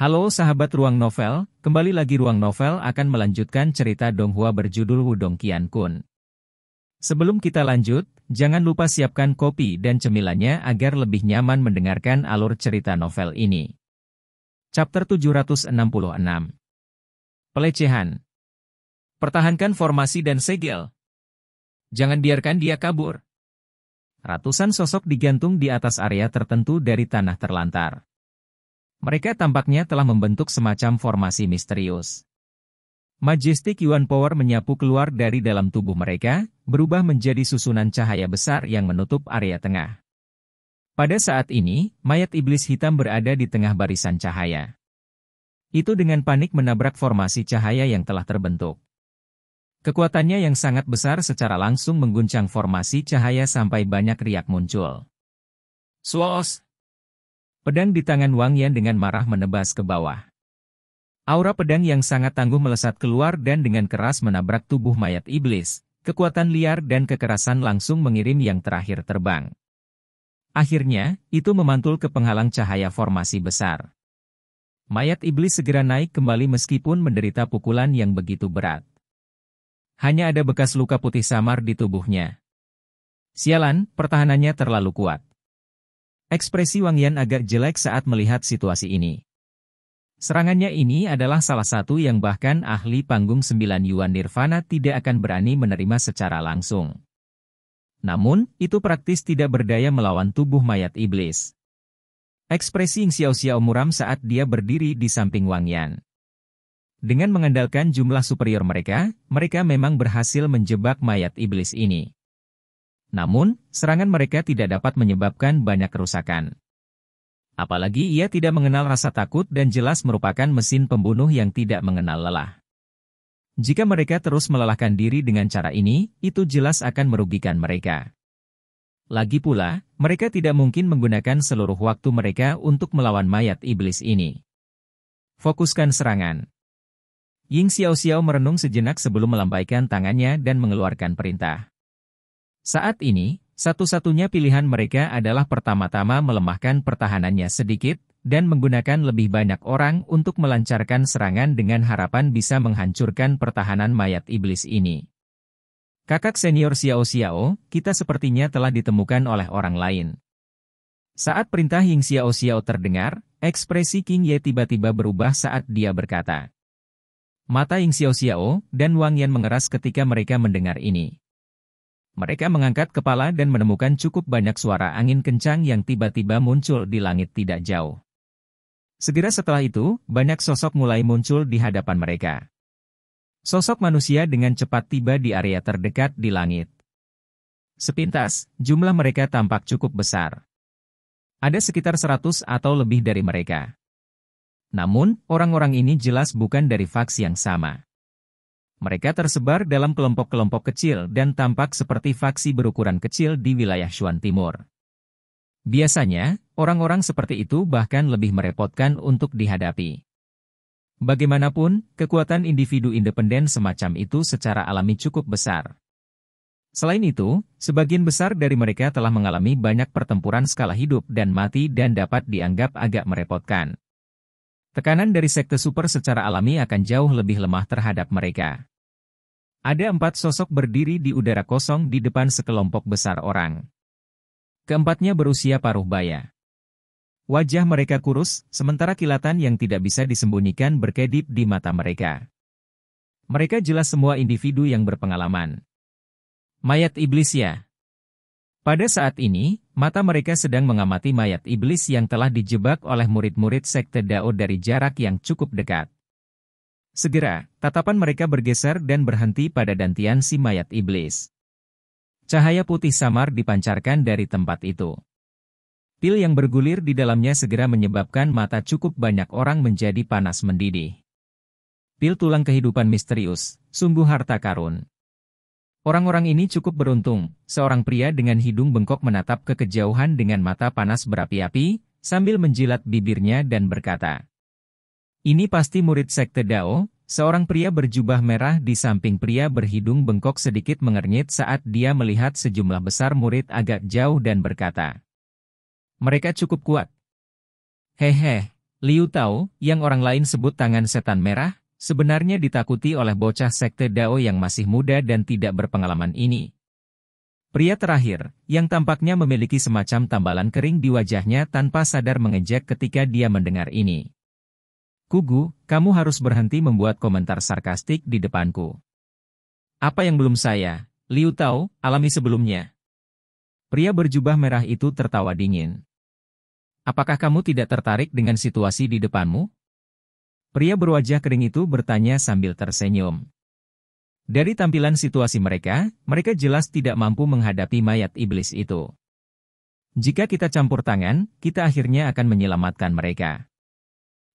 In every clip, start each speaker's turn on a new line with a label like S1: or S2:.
S1: Halo sahabat Ruang Novel, kembali lagi Ruang Novel akan melanjutkan cerita Donghua berjudul Wudong Kun. Sebelum kita lanjut, jangan lupa siapkan kopi dan cemilannya agar lebih nyaman mendengarkan alur cerita novel ini. Chapter 766 Pelecehan Pertahankan formasi dan segel. Jangan biarkan dia kabur. Ratusan sosok digantung di atas area tertentu dari tanah terlantar. Mereka tampaknya telah membentuk semacam formasi misterius. Majestic Yuan Power menyapu keluar dari dalam tubuh mereka, berubah menjadi susunan cahaya besar yang menutup area tengah. Pada saat ini, mayat iblis hitam berada di tengah barisan cahaya. Itu dengan panik menabrak formasi cahaya yang telah terbentuk. Kekuatannya yang sangat besar secara langsung mengguncang formasi cahaya sampai banyak riak muncul. Suos, Pedang di tangan Wang Yan dengan marah menebas ke bawah. Aura pedang yang sangat tangguh melesat keluar dan dengan keras menabrak tubuh mayat iblis. Kekuatan liar dan kekerasan langsung mengirim yang terakhir terbang. Akhirnya, itu memantul ke penghalang cahaya formasi besar. Mayat iblis segera naik kembali meskipun menderita pukulan yang begitu berat. Hanya ada bekas luka putih samar di tubuhnya. Sialan, pertahanannya terlalu kuat. Ekspresi Wang Yan agak jelek saat melihat situasi ini. Serangannya ini adalah salah satu yang bahkan ahli panggung sembilan Yuan Nirvana tidak akan berani menerima secara langsung. Namun, itu praktis tidak berdaya melawan tubuh mayat iblis. Ekspresi Ying Xiao Xiao muram saat dia berdiri di samping Wang Yan. Dengan mengandalkan jumlah superior mereka, mereka memang berhasil menjebak mayat iblis ini. Namun, serangan mereka tidak dapat menyebabkan banyak kerusakan. Apalagi ia tidak mengenal rasa takut dan jelas merupakan mesin pembunuh yang tidak mengenal lelah. Jika mereka terus melelahkan diri dengan cara ini, itu jelas akan merugikan mereka. Lagi pula, mereka tidak mungkin menggunakan seluruh waktu mereka untuk melawan mayat iblis ini. Fokuskan serangan. Ying Xiao Xiao merenung sejenak sebelum melambaikan tangannya dan mengeluarkan perintah. Saat ini, satu-satunya pilihan mereka adalah pertama-tama melemahkan pertahanannya sedikit, dan menggunakan lebih banyak orang untuk melancarkan serangan dengan harapan bisa menghancurkan pertahanan mayat iblis ini. Kakak senior Xiao Xiao, kita sepertinya telah ditemukan oleh orang lain. Saat perintah Ying Xiao Xiao terdengar, ekspresi King Ye tiba-tiba berubah saat dia berkata. Mata Ying Xiao Xiao dan Wang Yan mengeras ketika mereka mendengar ini. Mereka mengangkat kepala dan menemukan cukup banyak suara angin kencang yang tiba-tiba muncul di langit tidak jauh. Segera setelah itu, banyak sosok mulai muncul di hadapan mereka. Sosok manusia dengan cepat tiba di area terdekat di langit. Sepintas, jumlah mereka tampak cukup besar. Ada sekitar 100 atau lebih dari mereka. Namun, orang-orang ini jelas bukan dari faksi yang sama. Mereka tersebar dalam kelompok-kelompok kecil dan tampak seperti faksi berukuran kecil di wilayah Xuan Timur. Biasanya, orang-orang seperti itu bahkan lebih merepotkan untuk dihadapi. Bagaimanapun, kekuatan individu independen semacam itu secara alami cukup besar. Selain itu, sebagian besar dari mereka telah mengalami banyak pertempuran skala hidup dan mati dan dapat dianggap agak merepotkan. Tekanan dari sekte super secara alami akan jauh lebih lemah terhadap mereka. Ada empat sosok berdiri di udara kosong di depan sekelompok besar orang. Keempatnya berusia paruh baya. Wajah mereka kurus, sementara kilatan yang tidak bisa disembunyikan berkedip di mata mereka. Mereka jelas semua individu yang berpengalaman. Mayat iblis ya. Pada saat ini, mata mereka sedang mengamati mayat iblis yang telah dijebak oleh murid-murid sekte Dao dari jarak yang cukup dekat. Segera, tatapan mereka bergeser dan berhenti pada dantian si mayat iblis. Cahaya putih samar dipancarkan dari tempat itu. Pil yang bergulir di dalamnya segera menyebabkan mata cukup banyak orang menjadi panas mendidih. Pil tulang kehidupan misterius, sungguh harta karun. Orang-orang ini cukup beruntung, seorang pria dengan hidung bengkok menatap ke kejauhan dengan mata panas berapi-api, sambil menjilat bibirnya dan berkata, ini pasti murid sekte Dao, seorang pria berjubah merah di samping pria berhidung bengkok sedikit mengernyit saat dia melihat sejumlah besar murid agak jauh dan berkata, Mereka cukup kuat. Hehe, Liu Tao, yang orang lain sebut tangan setan merah, sebenarnya ditakuti oleh bocah sekte Dao yang masih muda dan tidak berpengalaman ini. Pria terakhir, yang tampaknya memiliki semacam tambalan kering di wajahnya tanpa sadar mengejek ketika dia mendengar ini. Kugu, kamu harus berhenti membuat komentar sarkastik di depanku. Apa yang belum saya, Liu tahu, alami sebelumnya. Pria berjubah merah itu tertawa dingin. Apakah kamu tidak tertarik dengan situasi di depanmu? Pria berwajah kering itu bertanya sambil tersenyum. Dari tampilan situasi mereka, mereka jelas tidak mampu menghadapi mayat iblis itu. Jika kita campur tangan, kita akhirnya akan menyelamatkan mereka.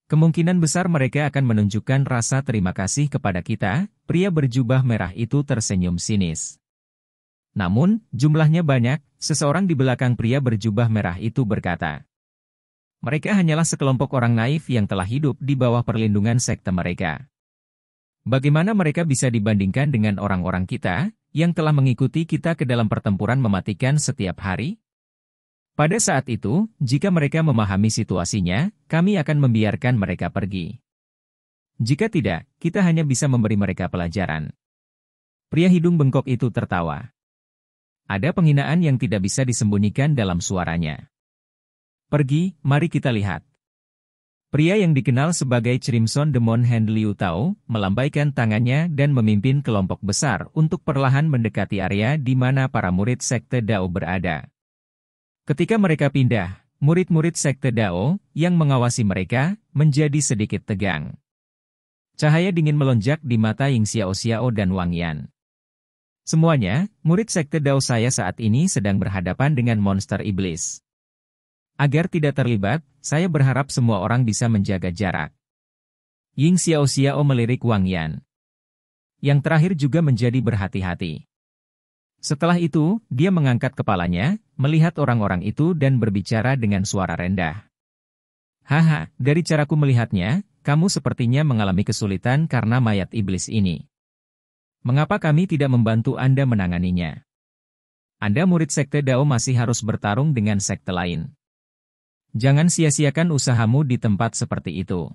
S1: Kemungkinan besar mereka akan menunjukkan rasa terima kasih kepada kita, pria berjubah merah itu tersenyum sinis. Namun, jumlahnya banyak, seseorang di belakang pria berjubah merah itu berkata. Mereka hanyalah sekelompok orang naif yang telah hidup di bawah perlindungan sekte mereka. Bagaimana mereka bisa dibandingkan dengan orang-orang kita, yang telah mengikuti kita ke dalam pertempuran mematikan setiap hari? Pada saat itu, jika mereka memahami situasinya, kami akan membiarkan mereka pergi. Jika tidak, kita hanya bisa memberi mereka pelajaran. Pria hidung bengkok itu tertawa. Ada penghinaan yang tidak bisa disembunyikan dalam suaranya. Pergi, mari kita lihat. Pria yang dikenal sebagai Crimson Demon Liu Tao, melambaikan tangannya dan memimpin kelompok besar untuk perlahan mendekati area di mana para murid sekte Dao berada. Ketika mereka pindah, murid-murid sekte Dao yang mengawasi mereka menjadi sedikit tegang. Cahaya dingin melonjak di mata Ying Xiao Xiao dan Wang Yan. Semuanya, murid sekte Dao saya saat ini sedang berhadapan dengan monster iblis. Agar tidak terlibat, saya berharap semua orang bisa menjaga jarak. Ying Xiao Xiao melirik Wang Yan. Yang terakhir juga menjadi berhati-hati. Setelah itu, dia mengangkat kepalanya melihat orang-orang itu dan berbicara dengan suara rendah. Haha, dari caraku melihatnya, kamu sepertinya mengalami kesulitan karena mayat iblis ini. Mengapa kami tidak membantu Anda menanganinya? Anda murid sekte Dao masih harus bertarung dengan sekte lain. Jangan sia-siakan usahamu di tempat seperti itu.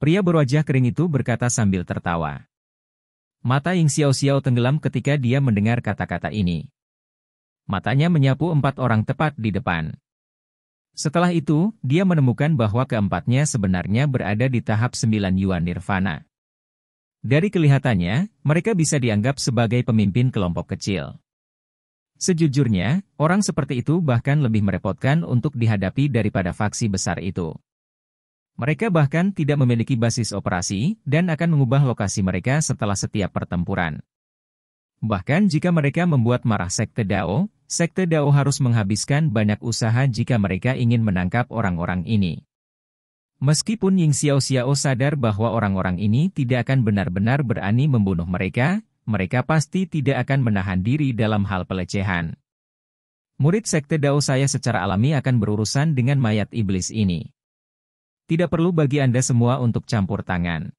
S1: Pria berwajah kering itu berkata sambil tertawa. Mata Ying Xiao Xiao tenggelam ketika dia mendengar kata-kata ini matanya menyapu empat orang tepat di depan. Setelah itu, dia menemukan bahwa keempatnya sebenarnya berada di tahap sembilan Yuan Nirvana. Dari kelihatannya, mereka bisa dianggap sebagai pemimpin kelompok kecil. Sejujurnya, orang seperti itu bahkan lebih merepotkan untuk dihadapi daripada faksi besar itu. Mereka bahkan tidak memiliki basis operasi dan akan mengubah lokasi mereka setelah setiap pertempuran. Bahkan jika mereka membuat marah sekte Dao, Sekte Dao harus menghabiskan banyak usaha jika mereka ingin menangkap orang-orang ini. Meskipun Ying Xiao Xiao sadar bahwa orang-orang ini tidak akan benar-benar berani membunuh mereka, mereka pasti tidak akan menahan diri dalam hal pelecehan. Murid Sekte Dao saya secara alami akan berurusan dengan mayat iblis ini. Tidak perlu bagi Anda semua untuk campur tangan.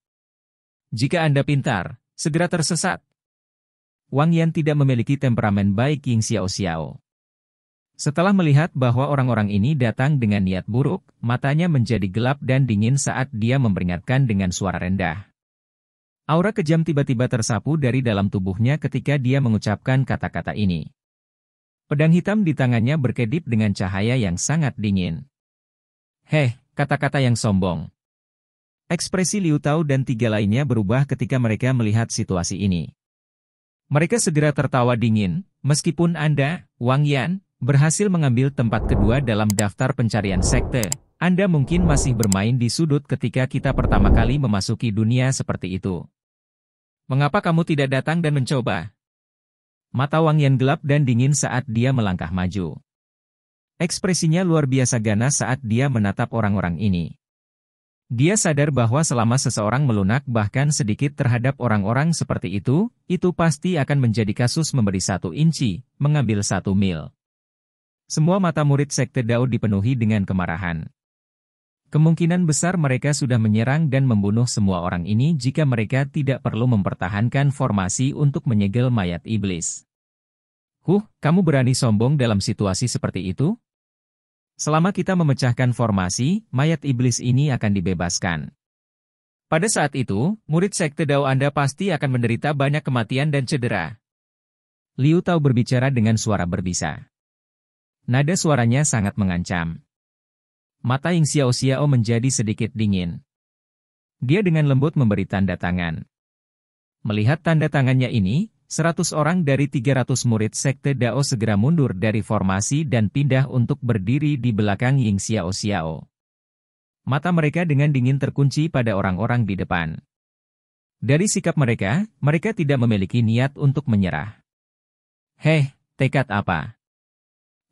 S1: Jika Anda pintar, segera tersesat. Wang Yan tidak memiliki temperamen baik Ying Xiao Xiao. Setelah melihat bahwa orang-orang ini datang dengan niat buruk, matanya menjadi gelap dan dingin saat dia memperingatkan dengan suara rendah. Aura kejam tiba-tiba tersapu dari dalam tubuhnya ketika dia mengucapkan kata-kata ini. Pedang hitam di tangannya berkedip dengan cahaya yang sangat dingin. Heh, kata-kata yang sombong. Ekspresi Liu Tao dan tiga lainnya berubah ketika mereka melihat situasi ini. Mereka segera tertawa dingin, meskipun Anda, Wang Yan, berhasil mengambil tempat kedua dalam daftar pencarian sekte, Anda mungkin masih bermain di sudut ketika kita pertama kali memasuki dunia seperti itu. Mengapa kamu tidak datang dan mencoba? Mata Wang Yan gelap dan dingin saat dia melangkah maju. Ekspresinya luar biasa ganas saat dia menatap orang-orang ini. Dia sadar bahwa selama seseorang melunak bahkan sedikit terhadap orang-orang seperti itu, itu pasti akan menjadi kasus memberi satu inci, mengambil satu mil. Semua mata murid sekte Daud dipenuhi dengan kemarahan. Kemungkinan besar mereka sudah menyerang dan membunuh semua orang ini jika mereka tidak perlu mempertahankan formasi untuk menyegel mayat iblis. Huh, kamu berani sombong dalam situasi seperti itu? Selama kita memecahkan formasi, mayat iblis ini akan dibebaskan. Pada saat itu, murid sekte Dao Anda pasti akan menderita banyak kematian dan cedera. Liu Tao berbicara dengan suara berbisa. Nada suaranya sangat mengancam. Mata Ying Xiao Xiao menjadi sedikit dingin. Dia dengan lembut memberi tanda tangan. Melihat tanda tangannya ini, 100 orang dari 300 murid sekte Dao segera mundur dari formasi dan pindah untuk berdiri di belakang Ying Xiao Xiao. Mata mereka dengan dingin terkunci pada orang-orang di depan. Dari sikap mereka, mereka tidak memiliki niat untuk menyerah. Heh, tekad apa?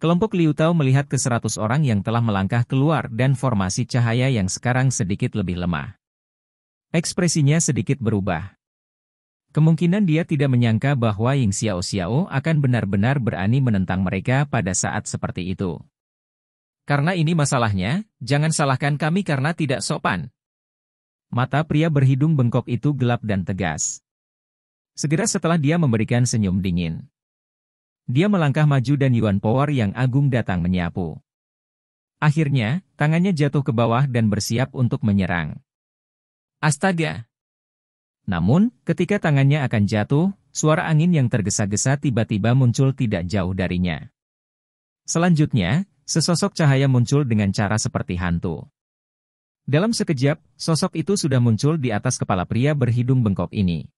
S1: Kelompok Liu Tao melihat ke 100 orang yang telah melangkah keluar dan formasi cahaya yang sekarang sedikit lebih lemah. Ekspresinya sedikit berubah. Kemungkinan dia tidak menyangka bahwa Ying Xiao Xiao akan benar-benar berani menentang mereka pada saat seperti itu. Karena ini masalahnya, jangan salahkan kami karena tidak sopan. Mata pria berhidung bengkok itu gelap dan tegas. Segera setelah dia memberikan senyum dingin. Dia melangkah maju dan Yuan Power yang agung datang menyapu. Akhirnya, tangannya jatuh ke bawah dan bersiap untuk menyerang. Astaga, namun, ketika tangannya akan jatuh, suara angin yang tergesa-gesa tiba-tiba muncul tidak jauh darinya. Selanjutnya, sesosok cahaya muncul dengan cara seperti hantu. Dalam sekejap, sosok itu sudah muncul di atas kepala pria berhidung bengkok ini.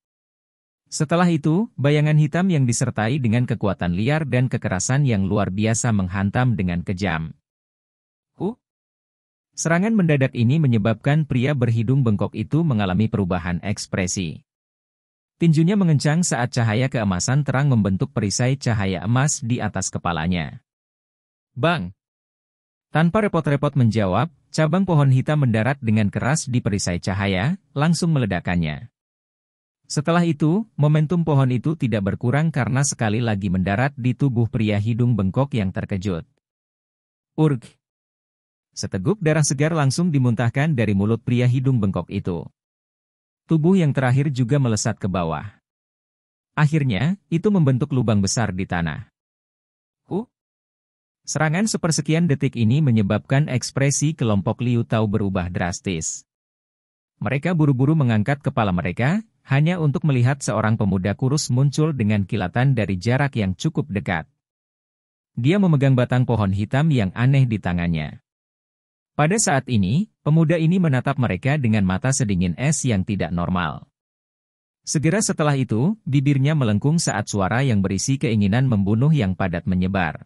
S1: Setelah itu, bayangan hitam yang disertai dengan kekuatan liar dan kekerasan yang luar biasa menghantam dengan kejam. Serangan mendadak ini menyebabkan pria berhidung bengkok itu mengalami perubahan ekspresi. Tinjunya mengencang saat cahaya keemasan terang membentuk perisai cahaya emas di atas kepalanya. Bang! Tanpa repot-repot menjawab, cabang pohon hitam mendarat dengan keras di perisai cahaya, langsung meledakannya. Setelah itu, momentum pohon itu tidak berkurang karena sekali lagi mendarat di tubuh pria hidung bengkok yang terkejut. Urg! Seteguk darah segar langsung dimuntahkan dari mulut pria hidung bengkok itu. Tubuh yang terakhir juga melesat ke bawah. Akhirnya, itu membentuk lubang besar di tanah. Huh? Serangan sepersekian detik ini menyebabkan ekspresi kelompok Liu Tao berubah drastis. Mereka buru-buru mengangkat kepala mereka, hanya untuk melihat seorang pemuda kurus muncul dengan kilatan dari jarak yang cukup dekat. Dia memegang batang pohon hitam yang aneh di tangannya. Pada saat ini, pemuda ini menatap mereka dengan mata sedingin es yang tidak normal. Segera setelah itu, bibirnya melengkung saat suara yang berisi keinginan membunuh yang padat menyebar.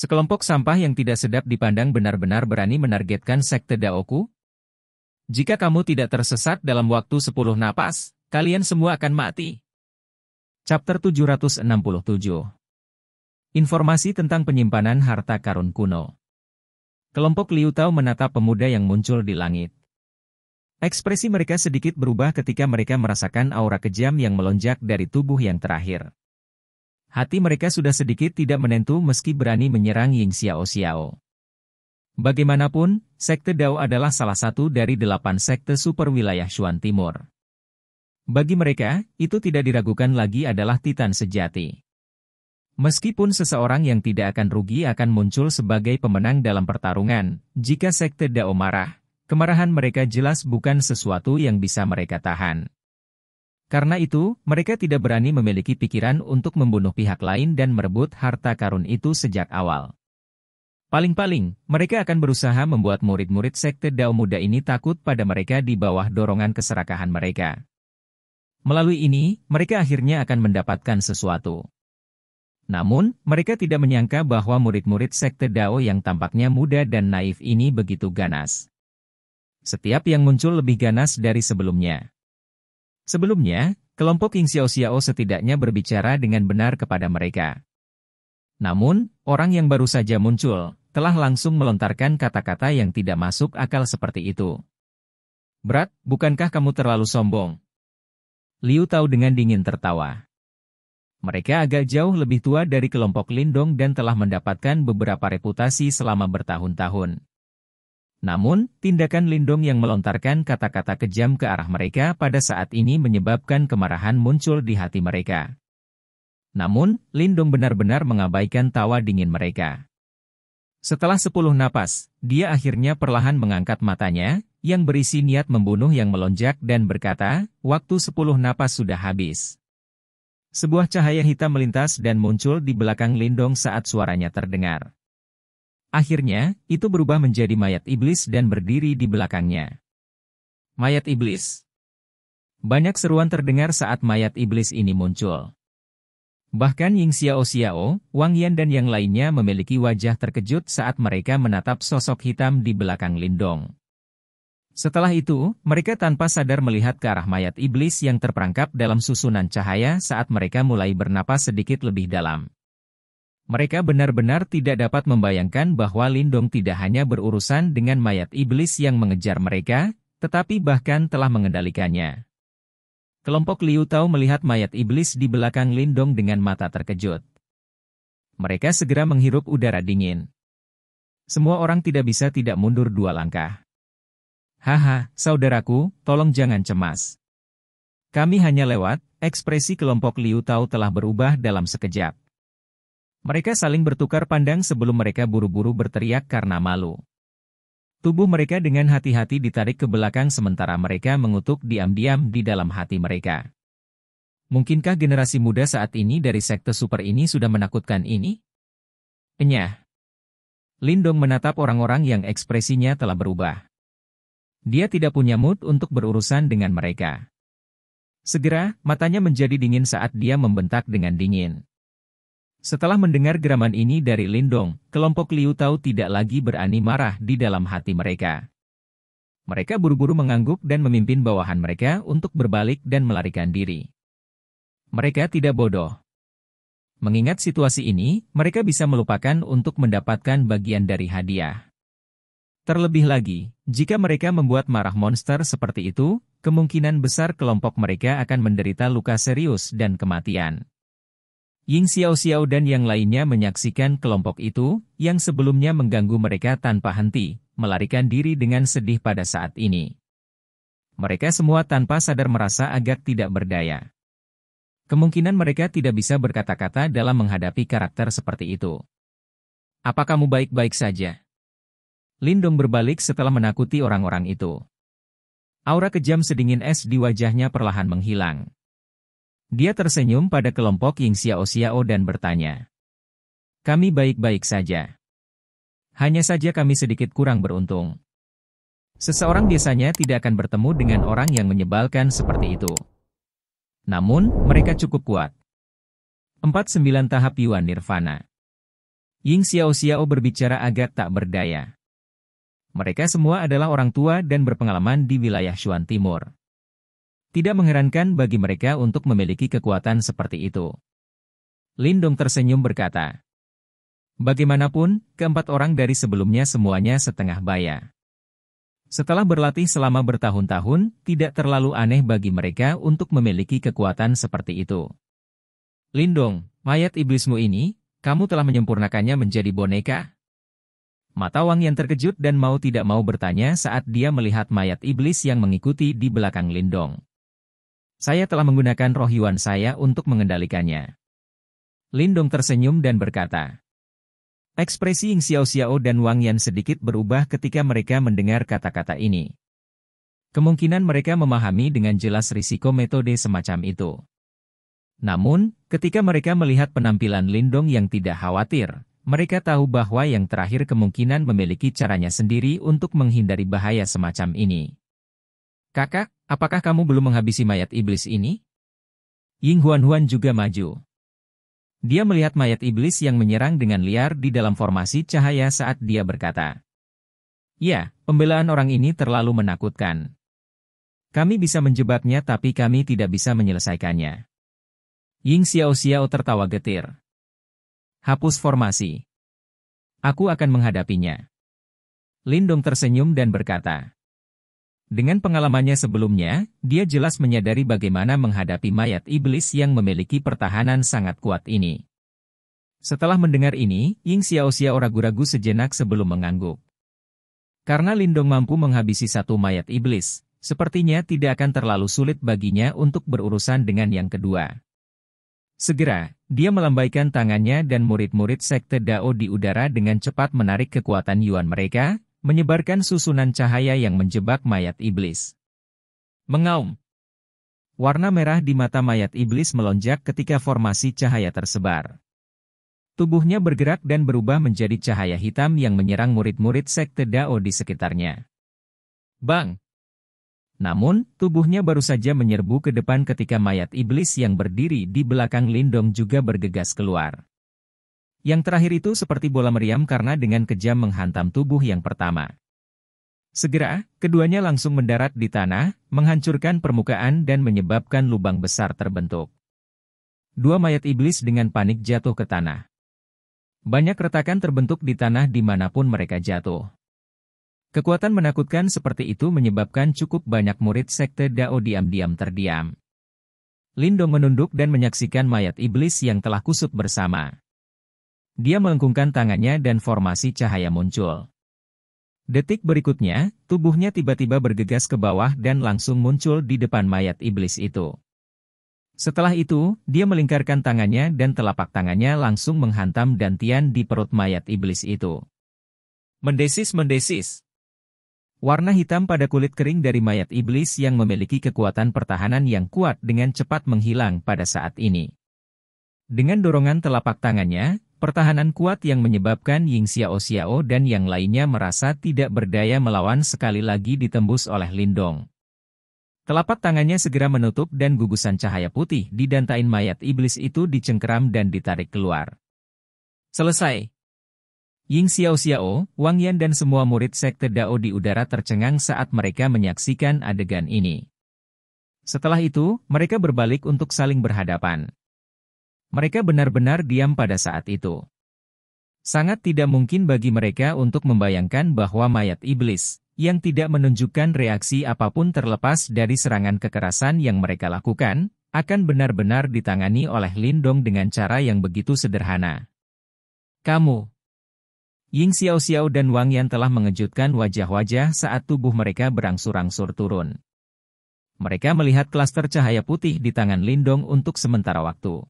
S1: Sekelompok sampah yang tidak sedap dipandang benar-benar berani menargetkan sekte Daoku? Jika kamu tidak tersesat dalam waktu 10 napas, kalian semua akan mati. Chapter 767 Informasi tentang penyimpanan harta karun kuno Kelompok Liu Tao menatap pemuda yang muncul di langit. Ekspresi mereka sedikit berubah ketika mereka merasakan aura kejam yang melonjak dari tubuh yang terakhir. Hati mereka sudah sedikit tidak menentu meski berani menyerang Ying Xiao Xiao. Bagaimanapun, Sekte Dao adalah salah satu dari delapan sekte super wilayah Xuan Timur. Bagi mereka, itu tidak diragukan lagi adalah Titan sejati. Meskipun seseorang yang tidak akan rugi akan muncul sebagai pemenang dalam pertarungan, jika sekte Dao marah, kemarahan mereka jelas bukan sesuatu yang bisa mereka tahan. Karena itu, mereka tidak berani memiliki pikiran untuk membunuh pihak lain dan merebut harta karun itu sejak awal. Paling-paling, mereka akan berusaha membuat murid-murid sekte Dao muda ini takut pada mereka di bawah dorongan keserakahan mereka. Melalui ini, mereka akhirnya akan mendapatkan sesuatu. Namun, mereka tidak menyangka bahwa murid-murid sekte Dao yang tampaknya muda dan naif ini begitu ganas. Setiap yang muncul lebih ganas dari sebelumnya. Sebelumnya, kelompok King Xiao Xiao setidaknya berbicara dengan benar kepada mereka. Namun, orang yang baru saja muncul, telah langsung melontarkan kata-kata yang tidak masuk akal seperti itu. Berat, bukankah kamu terlalu sombong? Liu tahu dengan dingin tertawa. Mereka agak jauh lebih tua dari kelompok Lindong dan telah mendapatkan beberapa reputasi selama bertahun-tahun. Namun, tindakan Lindong yang melontarkan kata-kata kejam ke arah mereka pada saat ini menyebabkan kemarahan muncul di hati mereka. Namun, Lindong benar-benar mengabaikan tawa dingin mereka. Setelah sepuluh napas, dia akhirnya perlahan mengangkat matanya, yang berisi niat membunuh yang melonjak dan berkata, waktu sepuluh napas sudah habis. Sebuah cahaya hitam melintas dan muncul di belakang Lindong saat suaranya terdengar. Akhirnya, itu berubah menjadi mayat iblis dan berdiri di belakangnya. Mayat iblis. Banyak seruan terdengar saat mayat iblis ini muncul. Bahkan Ying Xiao Xiao, Wang Yan dan yang lainnya memiliki wajah terkejut saat mereka menatap sosok hitam di belakang Lindong. Setelah itu, mereka tanpa sadar melihat ke arah mayat iblis yang terperangkap dalam susunan cahaya saat mereka mulai bernapas sedikit lebih dalam. Mereka benar-benar tidak dapat membayangkan bahwa Lindong tidak hanya berurusan dengan mayat iblis yang mengejar mereka, tetapi bahkan telah mengendalikannya. Kelompok Liu Tao melihat mayat iblis di belakang Lindong dengan mata terkejut. Mereka segera menghirup udara dingin. Semua orang tidak bisa tidak mundur dua langkah. Haha, saudaraku, tolong jangan cemas. Kami hanya lewat, ekspresi kelompok Liu Tao telah berubah dalam sekejap. Mereka saling bertukar pandang sebelum mereka buru-buru berteriak karena malu. Tubuh mereka dengan hati-hati ditarik ke belakang sementara mereka mengutuk diam-diam di dalam hati mereka. Mungkinkah generasi muda saat ini dari sekte super ini sudah menakutkan ini? Enyah. Lindong menatap orang-orang yang ekspresinya telah berubah. Dia tidak punya mood untuk berurusan dengan mereka. Segera, matanya menjadi dingin saat dia membentak dengan dingin. Setelah mendengar geraman ini dari Lindong, kelompok Liu Tao tidak lagi berani marah di dalam hati mereka. Mereka buru-buru mengangguk dan memimpin bawahan mereka untuk berbalik dan melarikan diri. Mereka tidak bodoh. Mengingat situasi ini, mereka bisa melupakan untuk mendapatkan bagian dari hadiah. Terlebih lagi, jika mereka membuat marah monster seperti itu, kemungkinan besar kelompok mereka akan menderita luka serius dan kematian. Ying Xiao Xiao dan yang lainnya menyaksikan kelompok itu, yang sebelumnya mengganggu mereka tanpa henti, melarikan diri dengan sedih pada saat ini. Mereka semua tanpa sadar merasa agak tidak berdaya. Kemungkinan mereka tidak bisa berkata-kata dalam menghadapi karakter seperti itu. Apa kamu baik-baik saja? Lindong berbalik setelah menakuti orang-orang itu. Aura kejam sedingin es di wajahnya perlahan menghilang. Dia tersenyum pada kelompok Ying Xiao Xiao dan bertanya. Kami baik-baik saja. Hanya saja kami sedikit kurang beruntung. Seseorang biasanya tidak akan bertemu dengan orang yang menyebalkan seperti itu. Namun, mereka cukup kuat. Empat sembilan Tahap Yuan Nirvana Ying Xiao Xiao berbicara agak tak berdaya. Mereka semua adalah orang tua dan berpengalaman di wilayah Shuan Timur. Tidak mengherankan bagi mereka untuk memiliki kekuatan seperti itu. Lindong tersenyum berkata, Bagaimanapun, keempat orang dari sebelumnya semuanya setengah baya. Setelah berlatih selama bertahun-tahun, tidak terlalu aneh bagi mereka untuk memiliki kekuatan seperti itu. Lindong, mayat iblismu ini, kamu telah menyempurnakannya menjadi boneka, Mata Wang yang terkejut dan mau tidak mau bertanya saat dia melihat mayat iblis yang mengikuti di belakang Lindong. Saya telah menggunakan roh Yuan saya untuk mengendalikannya. Lindong tersenyum dan berkata. Ekspresi Ying Xiao Xiao dan Wang Yan sedikit berubah ketika mereka mendengar kata-kata ini. Kemungkinan mereka memahami dengan jelas risiko metode semacam itu. Namun, ketika mereka melihat penampilan Lindong yang tidak khawatir, mereka tahu bahwa yang terakhir kemungkinan memiliki caranya sendiri untuk menghindari bahaya semacam ini. Kakak, apakah kamu belum menghabisi mayat iblis ini? Ying Huan-Huan juga maju. Dia melihat mayat iblis yang menyerang dengan liar di dalam formasi cahaya saat dia berkata. Ya, pembelaan orang ini terlalu menakutkan. Kami bisa menjebaknya tapi kami tidak bisa menyelesaikannya. Ying Xiao Xiao tertawa getir. Hapus formasi. Aku akan menghadapinya. Lindong tersenyum dan berkata. Dengan pengalamannya sebelumnya, dia jelas menyadari bagaimana menghadapi mayat iblis yang memiliki pertahanan sangat kuat ini. Setelah mendengar ini, Ying Xiaoxia ragu-ragu sejenak sebelum mengangguk. Karena Lindong mampu menghabisi satu mayat iblis, sepertinya tidak akan terlalu sulit baginya untuk berurusan dengan yang kedua. Segera, dia melambaikan tangannya dan murid-murid sekte Dao di udara dengan cepat menarik kekuatan Yuan mereka, menyebarkan susunan cahaya yang menjebak mayat iblis. Mengaum. Warna merah di mata mayat iblis melonjak ketika formasi cahaya tersebar. Tubuhnya bergerak dan berubah menjadi cahaya hitam yang menyerang murid-murid sekte Dao di sekitarnya. Bang! Namun, tubuhnya baru saja menyerbu ke depan ketika mayat iblis yang berdiri di belakang Lindong juga bergegas keluar. Yang terakhir itu seperti bola meriam karena dengan kejam menghantam tubuh yang pertama. Segera, keduanya langsung mendarat di tanah, menghancurkan permukaan dan menyebabkan lubang besar terbentuk. Dua mayat iblis dengan panik jatuh ke tanah. Banyak retakan terbentuk di tanah dimanapun mereka jatuh. Kekuatan menakutkan seperti itu menyebabkan cukup banyak murid sekte Dao diam-diam terdiam. Lindong menunduk dan menyaksikan mayat iblis yang telah kusut bersama. Dia melengkungkan tangannya dan formasi cahaya muncul. Detik berikutnya, tubuhnya tiba-tiba bergegas ke bawah dan langsung muncul di depan mayat iblis itu. Setelah itu, dia melingkarkan tangannya dan telapak tangannya langsung menghantam dantian di perut mayat iblis itu. Mendesis-mendesis. Warna hitam pada kulit kering dari mayat iblis yang memiliki kekuatan pertahanan yang kuat dengan cepat menghilang pada saat ini. Dengan dorongan telapak tangannya, pertahanan kuat yang menyebabkan Ying Xiao Xiao dan yang lainnya merasa tidak berdaya melawan sekali lagi ditembus oleh Lindong. Telapak tangannya segera menutup dan gugusan cahaya putih di didantain mayat iblis itu dicengkeram dan ditarik keluar. Selesai, Ying Xiao Xiao, Wang Yan dan semua murid sekte Dao di udara tercengang saat mereka menyaksikan adegan ini. Setelah itu, mereka berbalik untuk saling berhadapan. Mereka benar-benar diam pada saat itu. Sangat tidak mungkin bagi mereka untuk membayangkan bahwa mayat iblis, yang tidak menunjukkan reaksi apapun terlepas dari serangan kekerasan yang mereka lakukan, akan benar-benar ditangani oleh Lindong dengan cara yang begitu sederhana. Kamu, Ying Xiao Xiao dan Wang Yan telah mengejutkan wajah-wajah saat tubuh mereka berangsur-angsur turun. Mereka melihat klaster cahaya putih di tangan Lindong untuk sementara waktu.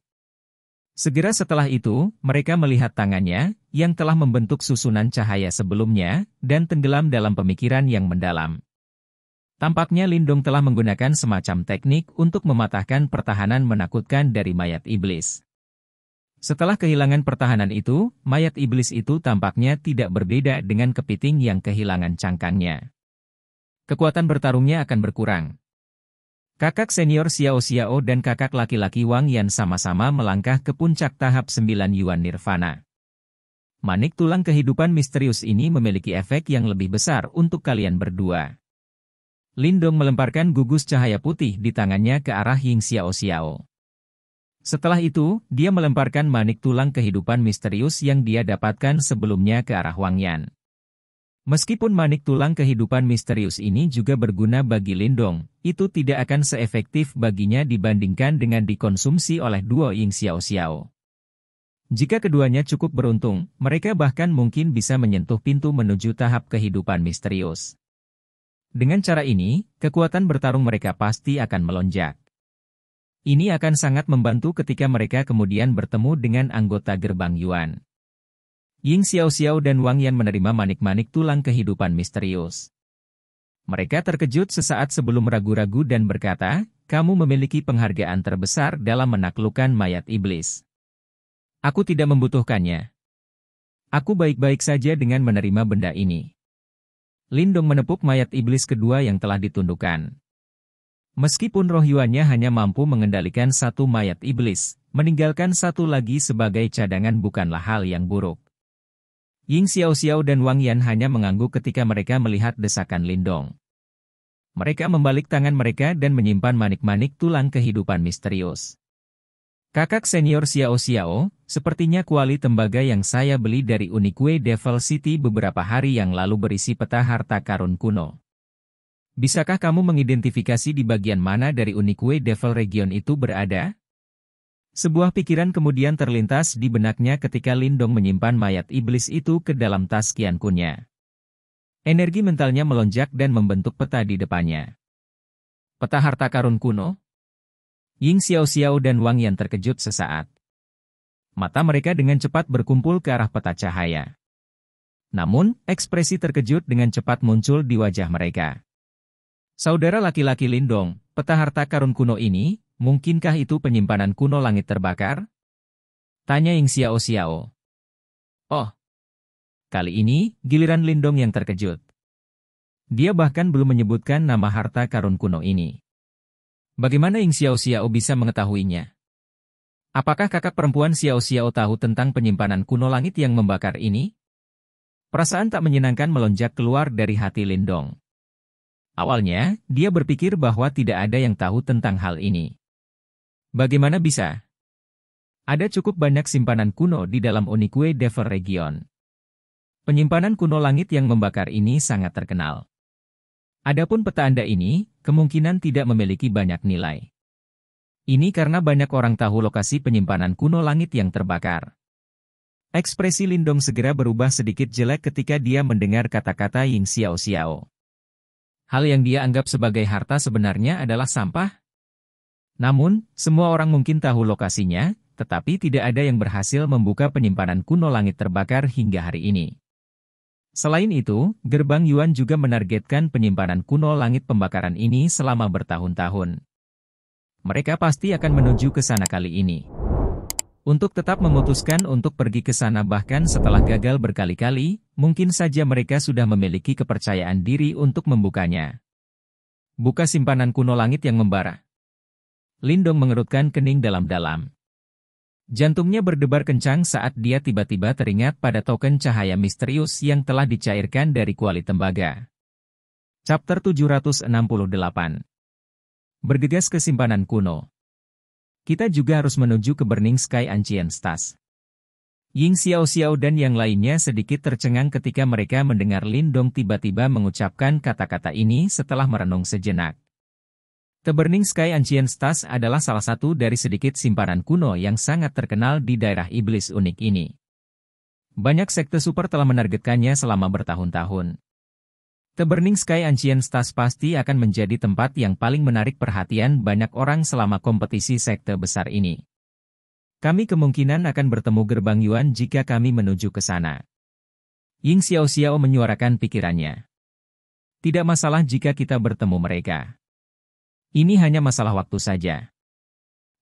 S1: Segera setelah itu, mereka melihat tangannya, yang telah membentuk susunan cahaya sebelumnya, dan tenggelam dalam pemikiran yang mendalam. Tampaknya Lindong telah menggunakan semacam teknik untuk mematahkan pertahanan menakutkan dari mayat iblis. Setelah kehilangan pertahanan itu, mayat iblis itu tampaknya tidak berbeda dengan kepiting yang kehilangan cangkangnya. Kekuatan bertarungnya akan berkurang. Kakak senior Xiao Xiao dan kakak laki-laki Wang Yan sama-sama melangkah ke puncak tahap 9 Yuan Nirvana. Manik tulang kehidupan misterius ini memiliki efek yang lebih besar untuk kalian berdua. Lindong melemparkan gugus cahaya putih di tangannya ke arah Ying Xiao Xiao. Setelah itu, dia melemparkan manik tulang kehidupan misterius yang dia dapatkan sebelumnya ke arah Wang Yan. Meskipun manik tulang kehidupan misterius ini juga berguna bagi Lindong, itu tidak akan seefektif baginya dibandingkan dengan dikonsumsi oleh duo Ying Xiao Xiao. Jika keduanya cukup beruntung, mereka bahkan mungkin bisa menyentuh pintu menuju tahap kehidupan misterius. Dengan cara ini, kekuatan bertarung mereka pasti akan melonjak. Ini akan sangat membantu ketika mereka kemudian bertemu dengan anggota gerbang Yuan. Ying Xiao Xiao dan Wang Yan menerima manik-manik tulang kehidupan misterius. Mereka terkejut sesaat sebelum ragu-ragu dan berkata, kamu memiliki penghargaan terbesar dalam menaklukkan mayat iblis. Aku tidak membutuhkannya. Aku baik-baik saja dengan menerima benda ini. Lindong menepuk mayat iblis kedua yang telah ditundukkan. Meskipun roh Yuannya hanya mampu mengendalikan satu mayat iblis, meninggalkan satu lagi sebagai cadangan bukanlah hal yang buruk. Ying Xiao Xiao dan Wang Yan hanya mengangguk ketika mereka melihat desakan Lindong. Mereka membalik tangan mereka dan menyimpan manik-manik tulang kehidupan misterius. Kakak senior Xiao Xiao, sepertinya kuali tembaga yang saya beli dari Unique Devil City beberapa hari yang lalu berisi peta harta karun kuno. Bisakah kamu mengidentifikasi di bagian mana dari Unique Devil Region itu berada? Sebuah pikiran kemudian terlintas di benaknya ketika Lindong menyimpan mayat iblis itu ke dalam tas kiankunnya. Energi mentalnya melonjak dan membentuk peta di depannya. Peta harta karun kuno? Ying Xiao Xiao dan Wang Yan terkejut sesaat. Mata mereka dengan cepat berkumpul ke arah peta cahaya. Namun, ekspresi terkejut dengan cepat muncul di wajah mereka. Saudara laki-laki Lindong, peta harta karun kuno ini, mungkinkah itu penyimpanan kuno langit terbakar? Tanya Ying Xiao Xiao. Oh. Kali ini, giliran Lindong yang terkejut. Dia bahkan belum menyebutkan nama harta karun kuno ini. Bagaimana Ying Xiao Xiao bisa mengetahuinya? Apakah kakak perempuan Xiao Xiao tahu tentang penyimpanan kuno langit yang membakar ini? Perasaan tak menyenangkan melonjak keluar dari hati Lindong. Awalnya, dia berpikir bahwa tidak ada yang tahu tentang hal ini. Bagaimana bisa? Ada cukup banyak simpanan kuno di dalam Unikue Dever Region. Penyimpanan kuno langit yang membakar ini sangat terkenal. Adapun peta Anda ini, kemungkinan tidak memiliki banyak nilai. Ini karena banyak orang tahu lokasi penyimpanan kuno langit yang terbakar. Ekspresi Lindong segera berubah sedikit jelek ketika dia mendengar kata-kata Ying Xiao Xiao. Hal yang dia anggap sebagai harta sebenarnya adalah sampah. Namun, semua orang mungkin tahu lokasinya, tetapi tidak ada yang berhasil membuka penyimpanan kuno langit terbakar hingga hari ini. Selain itu, gerbang Yuan juga menargetkan penyimpanan kuno langit pembakaran ini selama bertahun-tahun. Mereka pasti akan menuju ke sana kali ini untuk tetap memutuskan untuk pergi ke sana bahkan setelah gagal berkali-kali, mungkin saja mereka sudah memiliki kepercayaan diri untuk membukanya. Buka simpanan kuno langit yang membara. Lindong mengerutkan kening dalam-dalam. Jantungnya berdebar kencang saat dia tiba-tiba teringat pada token cahaya misterius yang telah dicairkan dari kuali tembaga. Chapter 768 Bergegas ke simpanan kuno kita juga harus menuju ke Burning Sky Ancient Stars. Ying Xiao Xiao dan yang lainnya sedikit tercengang ketika mereka mendengar Lin Dong tiba-tiba mengucapkan kata-kata ini setelah merenung sejenak. The Burning Sky Ancient Stars adalah salah satu dari sedikit simpanan kuno yang sangat terkenal di daerah iblis unik ini. Banyak sekte super telah menargetkannya selama bertahun-tahun. The Burning Sky Ancient Stars pasti akan menjadi tempat yang paling menarik perhatian banyak orang selama kompetisi sekte besar ini. Kami kemungkinan akan bertemu gerbang Yuan jika kami menuju ke sana. Ying Xiao Xiao menyuarakan pikirannya. Tidak masalah jika kita bertemu mereka. Ini hanya masalah waktu saja.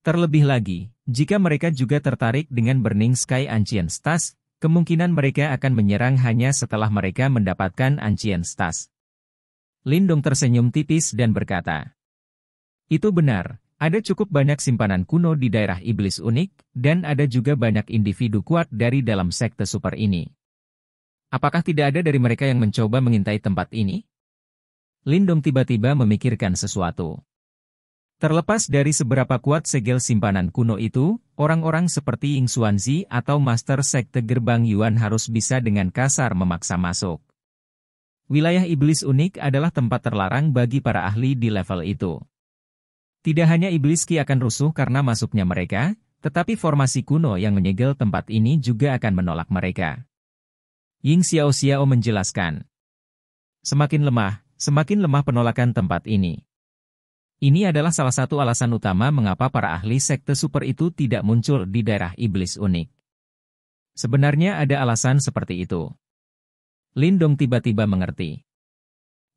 S1: Terlebih lagi, jika mereka juga tertarik dengan Burning Sky Ancient Stars, Kemungkinan mereka akan menyerang hanya setelah mereka mendapatkan Ancient Stas. Lindong tersenyum tipis dan berkata, Itu benar, ada cukup banyak simpanan kuno di daerah iblis unik, dan ada juga banyak individu kuat dari dalam sekte super ini. Apakah tidak ada dari mereka yang mencoba mengintai tempat ini? Lindong tiba-tiba memikirkan sesuatu. Terlepas dari seberapa kuat segel simpanan kuno itu, orang-orang seperti Ying Xuanzi atau Master Sekte Gerbang Yuan harus bisa dengan kasar memaksa masuk. Wilayah iblis unik adalah tempat terlarang bagi para ahli di level itu. Tidak hanya iblis Ki akan rusuh karena masuknya mereka, tetapi formasi kuno yang menyegel tempat ini juga akan menolak mereka. Ying Xiao Xiao menjelaskan. Semakin lemah, semakin lemah penolakan tempat ini. Ini adalah salah satu alasan utama mengapa para ahli sekte super itu tidak muncul di daerah iblis unik. Sebenarnya ada alasan seperti itu. Lindong tiba-tiba mengerti.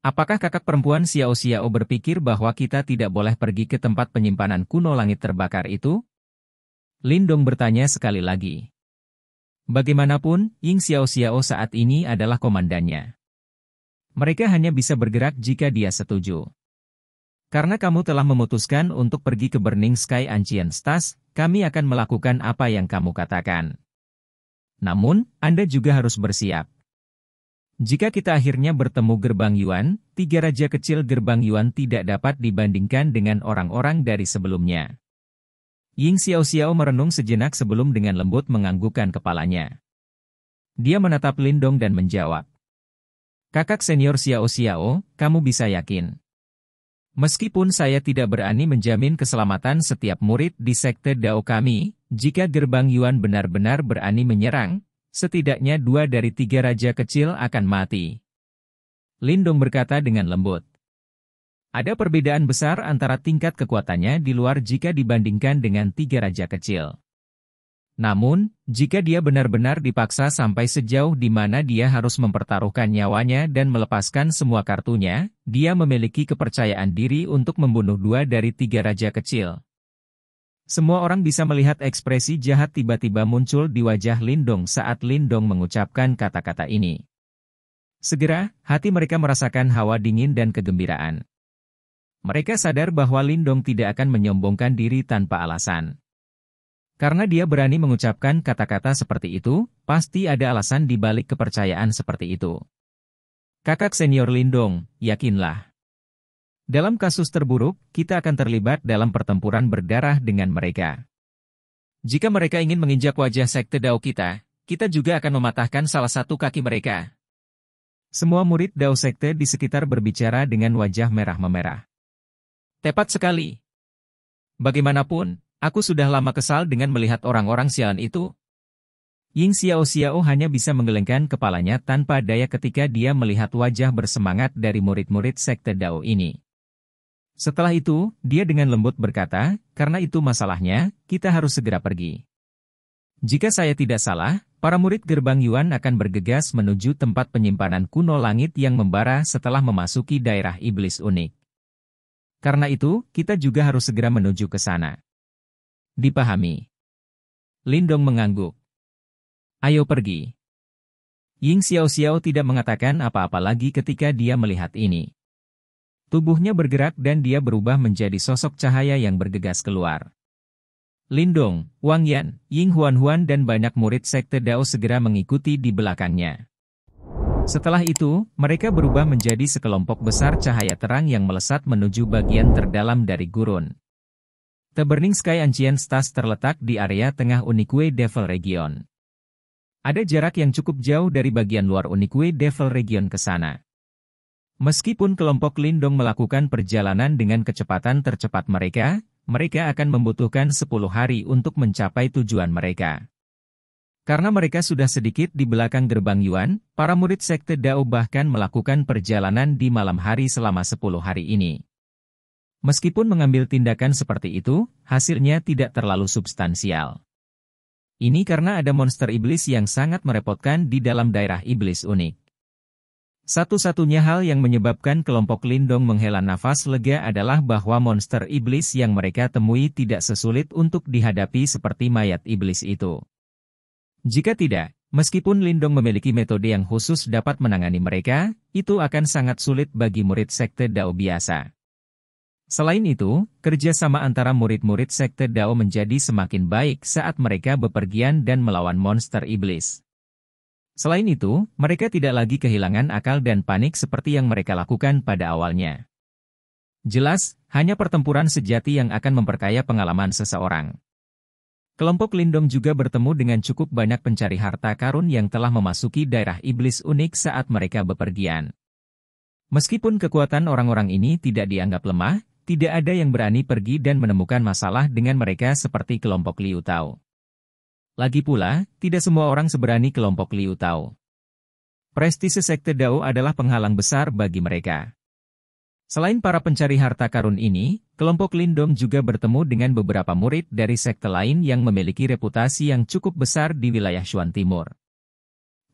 S1: Apakah kakak perempuan Xiao Xiao berpikir bahwa kita tidak boleh pergi ke tempat penyimpanan kuno langit terbakar itu? Lindong bertanya sekali lagi. Bagaimanapun, Ying Xiao Xiao saat ini adalah komandannya. Mereka hanya bisa bergerak jika dia setuju. Karena kamu telah memutuskan untuk pergi ke Burning Sky Ancient Stars, kami akan melakukan apa yang kamu katakan. Namun, Anda juga harus bersiap. Jika kita akhirnya bertemu gerbang Yuan, tiga raja kecil gerbang Yuan tidak dapat dibandingkan dengan orang-orang dari sebelumnya. Ying Xiao Xiao merenung sejenak sebelum dengan lembut menganggukkan kepalanya. Dia menatap Lindong dan menjawab. Kakak senior Xiao Xiao, kamu bisa yakin. Meskipun saya tidak berani menjamin keselamatan setiap murid di sekte Dao kami, jika gerbang Yuan benar-benar berani menyerang, setidaknya dua dari tiga raja kecil akan mati. Lindong berkata dengan lembut. Ada perbedaan besar antara tingkat kekuatannya di luar jika dibandingkan dengan tiga raja kecil. Namun, jika dia benar-benar dipaksa sampai sejauh di mana dia harus mempertaruhkan nyawanya dan melepaskan semua kartunya, dia memiliki kepercayaan diri untuk membunuh dua dari tiga raja kecil. Semua orang bisa melihat ekspresi jahat tiba-tiba muncul di wajah Lindong saat Lindong mengucapkan kata-kata ini. Segera, hati mereka merasakan hawa dingin dan kegembiraan. Mereka sadar bahwa Lindong tidak akan menyombongkan diri tanpa alasan. Karena dia berani mengucapkan kata-kata seperti itu, pasti ada alasan di balik kepercayaan seperti itu. Kakak senior Lindong, yakinlah. Dalam kasus terburuk, kita akan terlibat dalam pertempuran berdarah dengan mereka. Jika mereka ingin menginjak wajah sekte Dao kita, kita juga akan mematahkan salah satu kaki mereka. Semua murid Dao Sekte di sekitar berbicara dengan wajah merah memerah. Tepat sekali. Bagaimanapun, Aku sudah lama kesal dengan melihat orang-orang sialan itu. Ying Xiao Xiao hanya bisa menggelengkan kepalanya tanpa daya ketika dia melihat wajah bersemangat dari murid-murid sekte Dao ini. Setelah itu, dia dengan lembut berkata, karena itu masalahnya, kita harus segera pergi. Jika saya tidak salah, para murid gerbang Yuan akan bergegas menuju tempat penyimpanan kuno langit yang membara setelah memasuki daerah iblis unik. Karena itu, kita juga harus segera menuju ke sana. Dipahami. Lindong mengangguk. Ayo pergi. Ying Xiao Xiao tidak mengatakan apa-apa lagi ketika dia melihat ini. Tubuhnya bergerak dan dia berubah menjadi sosok cahaya yang bergegas keluar. Lindong, Wang Yan, Ying Huan-Huan dan banyak murid sekte Dao segera mengikuti di belakangnya. Setelah itu, mereka berubah menjadi sekelompok besar cahaya terang yang melesat menuju bagian terdalam dari gurun. The Burning Sky Ancient Stars terletak di area tengah Unique Devil Region. Ada jarak yang cukup jauh dari bagian luar Unique Devil Region ke sana. Meskipun kelompok Lindong melakukan perjalanan dengan kecepatan tercepat mereka, mereka akan membutuhkan 10 hari untuk mencapai tujuan mereka. Karena mereka sudah sedikit di belakang gerbang Yuan, para murid sekte Dao bahkan melakukan perjalanan di malam hari selama 10 hari ini. Meskipun mengambil tindakan seperti itu, hasilnya tidak terlalu substansial. Ini karena ada monster iblis yang sangat merepotkan di dalam daerah iblis unik. Satu-satunya hal yang menyebabkan kelompok Lindong menghela nafas lega adalah bahwa monster iblis yang mereka temui tidak sesulit untuk dihadapi seperti mayat iblis itu. Jika tidak, meskipun Lindong memiliki metode yang khusus dapat menangani mereka, itu akan sangat sulit bagi murid sekte Dao biasa. Selain itu, kerjasama antara murid-murid sekte Dao menjadi semakin baik saat mereka bepergian dan melawan monster iblis. Selain itu, mereka tidak lagi kehilangan akal dan panik seperti yang mereka lakukan pada awalnya. Jelas, hanya pertempuran sejati yang akan memperkaya pengalaman seseorang. Kelompok Lindong juga bertemu dengan cukup banyak pencari harta karun yang telah memasuki daerah iblis unik saat mereka bepergian. Meskipun kekuatan orang-orang ini tidak dianggap lemah, tidak ada yang berani pergi dan menemukan masalah dengan mereka seperti kelompok Liu Tao. Lagi pula, tidak semua orang seberani kelompok Liu Tao. Prestise sekte Dao adalah penghalang besar bagi mereka. Selain para pencari harta karun ini, kelompok Lindong juga bertemu dengan beberapa murid dari sekte lain yang memiliki reputasi yang cukup besar di wilayah Xuan Timur.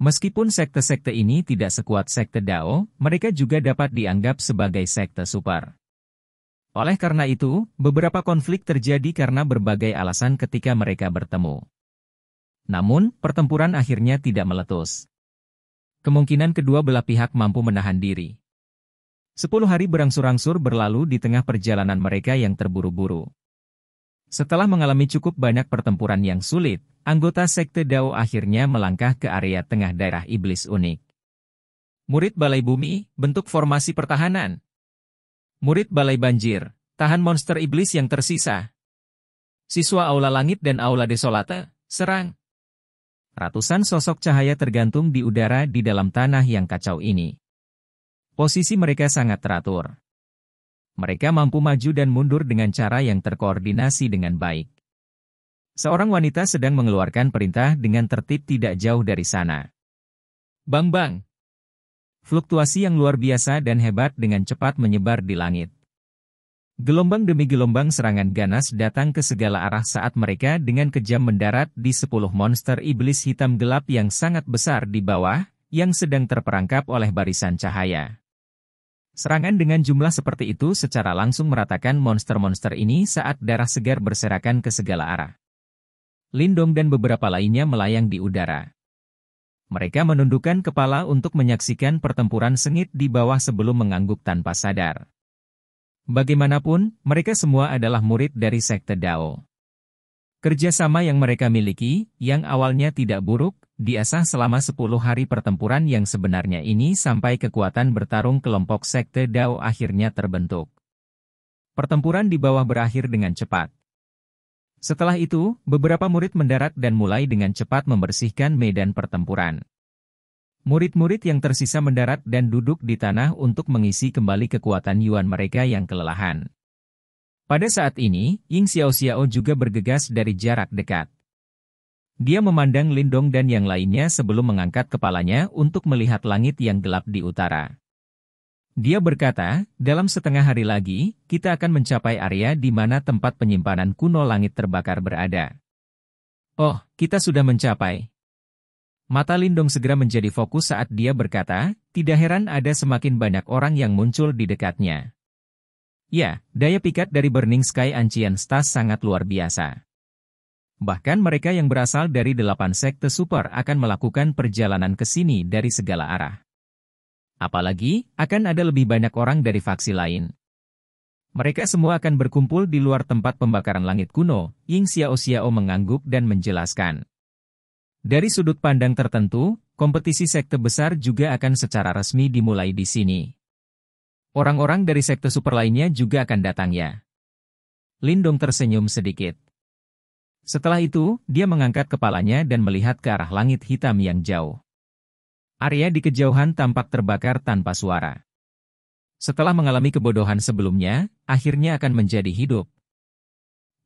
S1: Meskipun sekte-sekte ini tidak sekuat sekte Dao, mereka juga dapat dianggap sebagai sekte super. Oleh karena itu, beberapa konflik terjadi karena berbagai alasan ketika mereka bertemu. Namun, pertempuran akhirnya tidak meletus. Kemungkinan kedua belah pihak mampu menahan diri. Sepuluh hari berangsur-angsur berlalu di tengah perjalanan mereka yang terburu-buru. Setelah mengalami cukup banyak pertempuran yang sulit, anggota sekte Dao akhirnya melangkah ke area tengah daerah iblis unik. Murid Balai Bumi, bentuk formasi pertahanan, Murid Balai Banjir, tahan monster iblis yang tersisa. Siswa Aula Langit dan Aula Desolata serang. Ratusan sosok cahaya tergantung di udara di dalam tanah yang kacau ini. Posisi mereka sangat teratur. Mereka mampu maju dan mundur dengan cara yang terkoordinasi dengan baik. Seorang wanita sedang mengeluarkan perintah dengan tertib tidak jauh dari sana. Bang Bang, Fluktuasi yang luar biasa dan hebat dengan cepat menyebar di langit. Gelombang demi gelombang serangan ganas datang ke segala arah saat mereka dengan kejam mendarat di sepuluh monster iblis hitam gelap yang sangat besar di bawah, yang sedang terperangkap oleh barisan cahaya. Serangan dengan jumlah seperti itu secara langsung meratakan monster-monster ini saat darah segar berserakan ke segala arah. Lindong dan beberapa lainnya melayang di udara mereka menundukkan kepala untuk menyaksikan pertempuran sengit di bawah sebelum mengangguk tanpa sadar. Bagaimanapun, mereka semua adalah murid dari sekte Dao. Kerjasama yang mereka miliki, yang awalnya tidak buruk, diasah selama 10 hari pertempuran yang sebenarnya ini sampai kekuatan bertarung kelompok sekte Dao akhirnya terbentuk. Pertempuran di bawah berakhir dengan cepat. Setelah itu, beberapa murid mendarat dan mulai dengan cepat membersihkan medan pertempuran. Murid-murid yang tersisa mendarat dan duduk di tanah untuk mengisi kembali kekuatan Yuan mereka yang kelelahan. Pada saat ini, Ying Xiao Xiao juga bergegas dari jarak dekat. Dia memandang Lindong dan yang lainnya sebelum mengangkat kepalanya untuk melihat langit yang gelap di utara. Dia berkata, dalam setengah hari lagi, kita akan mencapai area di mana tempat penyimpanan kuno langit terbakar berada. Oh, kita sudah mencapai. Mata Lindong segera menjadi fokus saat dia berkata, tidak heran ada semakin banyak orang yang muncul di dekatnya. Ya, daya pikat dari Burning Sky Ancient Stas sangat luar biasa. Bahkan mereka yang berasal dari delapan sekte super akan melakukan perjalanan ke sini dari segala arah. Apalagi, akan ada lebih banyak orang dari faksi lain. Mereka semua akan berkumpul di luar tempat pembakaran langit kuno, Ying Xiao Xiao mengangguk dan menjelaskan. Dari sudut pandang tertentu, kompetisi sekte besar juga akan secara resmi dimulai di sini. Orang-orang dari sekte super lainnya juga akan datang ya. Lindong tersenyum sedikit. Setelah itu, dia mengangkat kepalanya dan melihat ke arah langit hitam yang jauh. Area di kejauhan tampak terbakar tanpa suara. Setelah mengalami kebodohan sebelumnya, akhirnya akan menjadi hidup.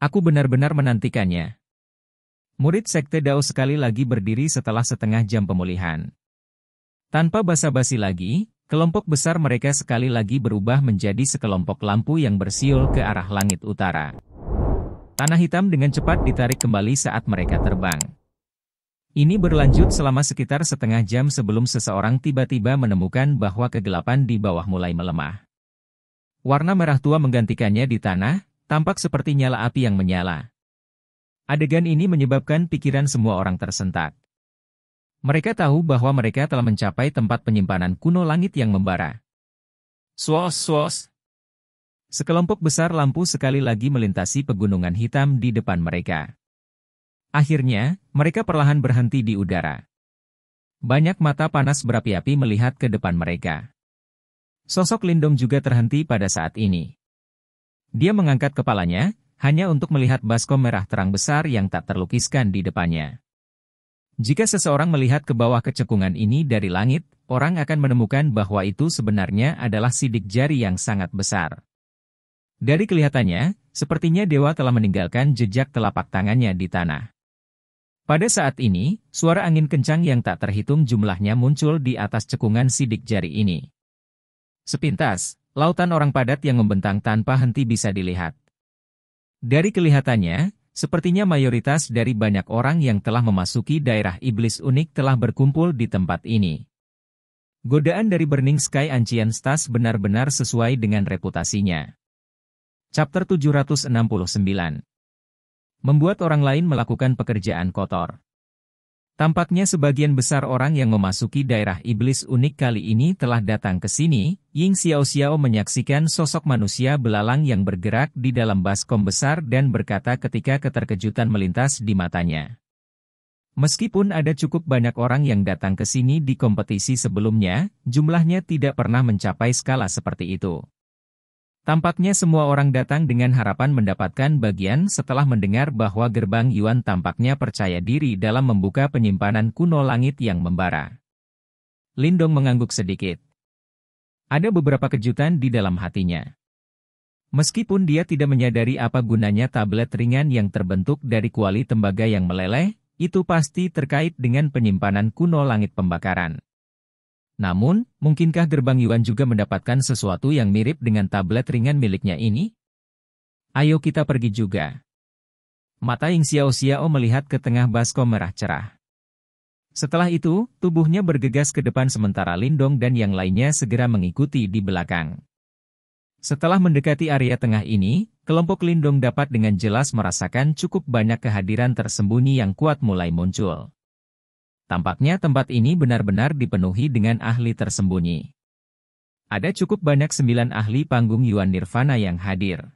S1: Aku benar-benar menantikannya. Murid Sekte Dao sekali lagi berdiri setelah setengah jam pemulihan. Tanpa basa-basi lagi, kelompok besar mereka sekali lagi berubah menjadi sekelompok lampu yang bersiul ke arah langit utara. Tanah hitam dengan cepat ditarik kembali saat mereka terbang. Ini berlanjut selama sekitar setengah jam sebelum seseorang tiba-tiba menemukan bahwa kegelapan di bawah mulai melemah. Warna merah tua menggantikannya di tanah, tampak seperti nyala api yang menyala. Adegan ini menyebabkan pikiran semua orang tersentak. Mereka tahu bahwa mereka telah mencapai tempat penyimpanan kuno langit yang membara. Swos, swos. Sekelompok besar lampu sekali lagi melintasi pegunungan hitam di depan mereka. Akhirnya, mereka perlahan berhenti di udara. Banyak mata panas berapi-api melihat ke depan mereka. Sosok Lindom juga terhenti pada saat ini. Dia mengangkat kepalanya, hanya untuk melihat baskom merah terang besar yang tak terlukiskan di depannya. Jika seseorang melihat ke bawah kecekungan ini dari langit, orang akan menemukan bahwa itu sebenarnya adalah sidik jari yang sangat besar. Dari kelihatannya, sepertinya dewa telah meninggalkan jejak telapak tangannya di tanah. Pada saat ini, suara angin kencang yang tak terhitung jumlahnya muncul di atas cekungan sidik jari ini. Sepintas, lautan orang padat yang membentang tanpa henti bisa dilihat. Dari kelihatannya, sepertinya mayoritas dari banyak orang yang telah memasuki daerah iblis unik telah berkumpul di tempat ini. Godaan dari Burning Sky Ancient Stas benar-benar sesuai dengan reputasinya. Chapter 769 membuat orang lain melakukan pekerjaan kotor. Tampaknya sebagian besar orang yang memasuki daerah iblis unik kali ini telah datang ke sini. Ying Xiao Xiao menyaksikan sosok manusia belalang yang bergerak di dalam baskom besar dan berkata ketika keterkejutan melintas di matanya. Meskipun ada cukup banyak orang yang datang ke sini di kompetisi sebelumnya, jumlahnya tidak pernah mencapai skala seperti itu. Tampaknya semua orang datang dengan harapan mendapatkan bagian setelah mendengar bahwa gerbang Yuan tampaknya percaya diri dalam membuka penyimpanan kuno langit yang membara. Lindong mengangguk sedikit. Ada beberapa kejutan di dalam hatinya. Meskipun dia tidak menyadari apa gunanya tablet ringan yang terbentuk dari kuali tembaga yang meleleh, itu pasti terkait dengan penyimpanan kuno langit pembakaran. Namun, mungkinkah gerbang Yuan juga mendapatkan sesuatu yang mirip dengan tablet ringan miliknya ini? Ayo kita pergi juga. Mata Ying Xiao Xiao melihat ke tengah Basko merah cerah. Setelah itu, tubuhnya bergegas ke depan sementara Lindong dan yang lainnya segera mengikuti di belakang. Setelah mendekati area tengah ini, kelompok Lindong dapat dengan jelas merasakan cukup banyak kehadiran tersembunyi yang kuat mulai muncul. Tampaknya tempat ini benar-benar dipenuhi dengan ahli tersembunyi. Ada cukup banyak sembilan ahli panggung Yuan Nirvana yang hadir.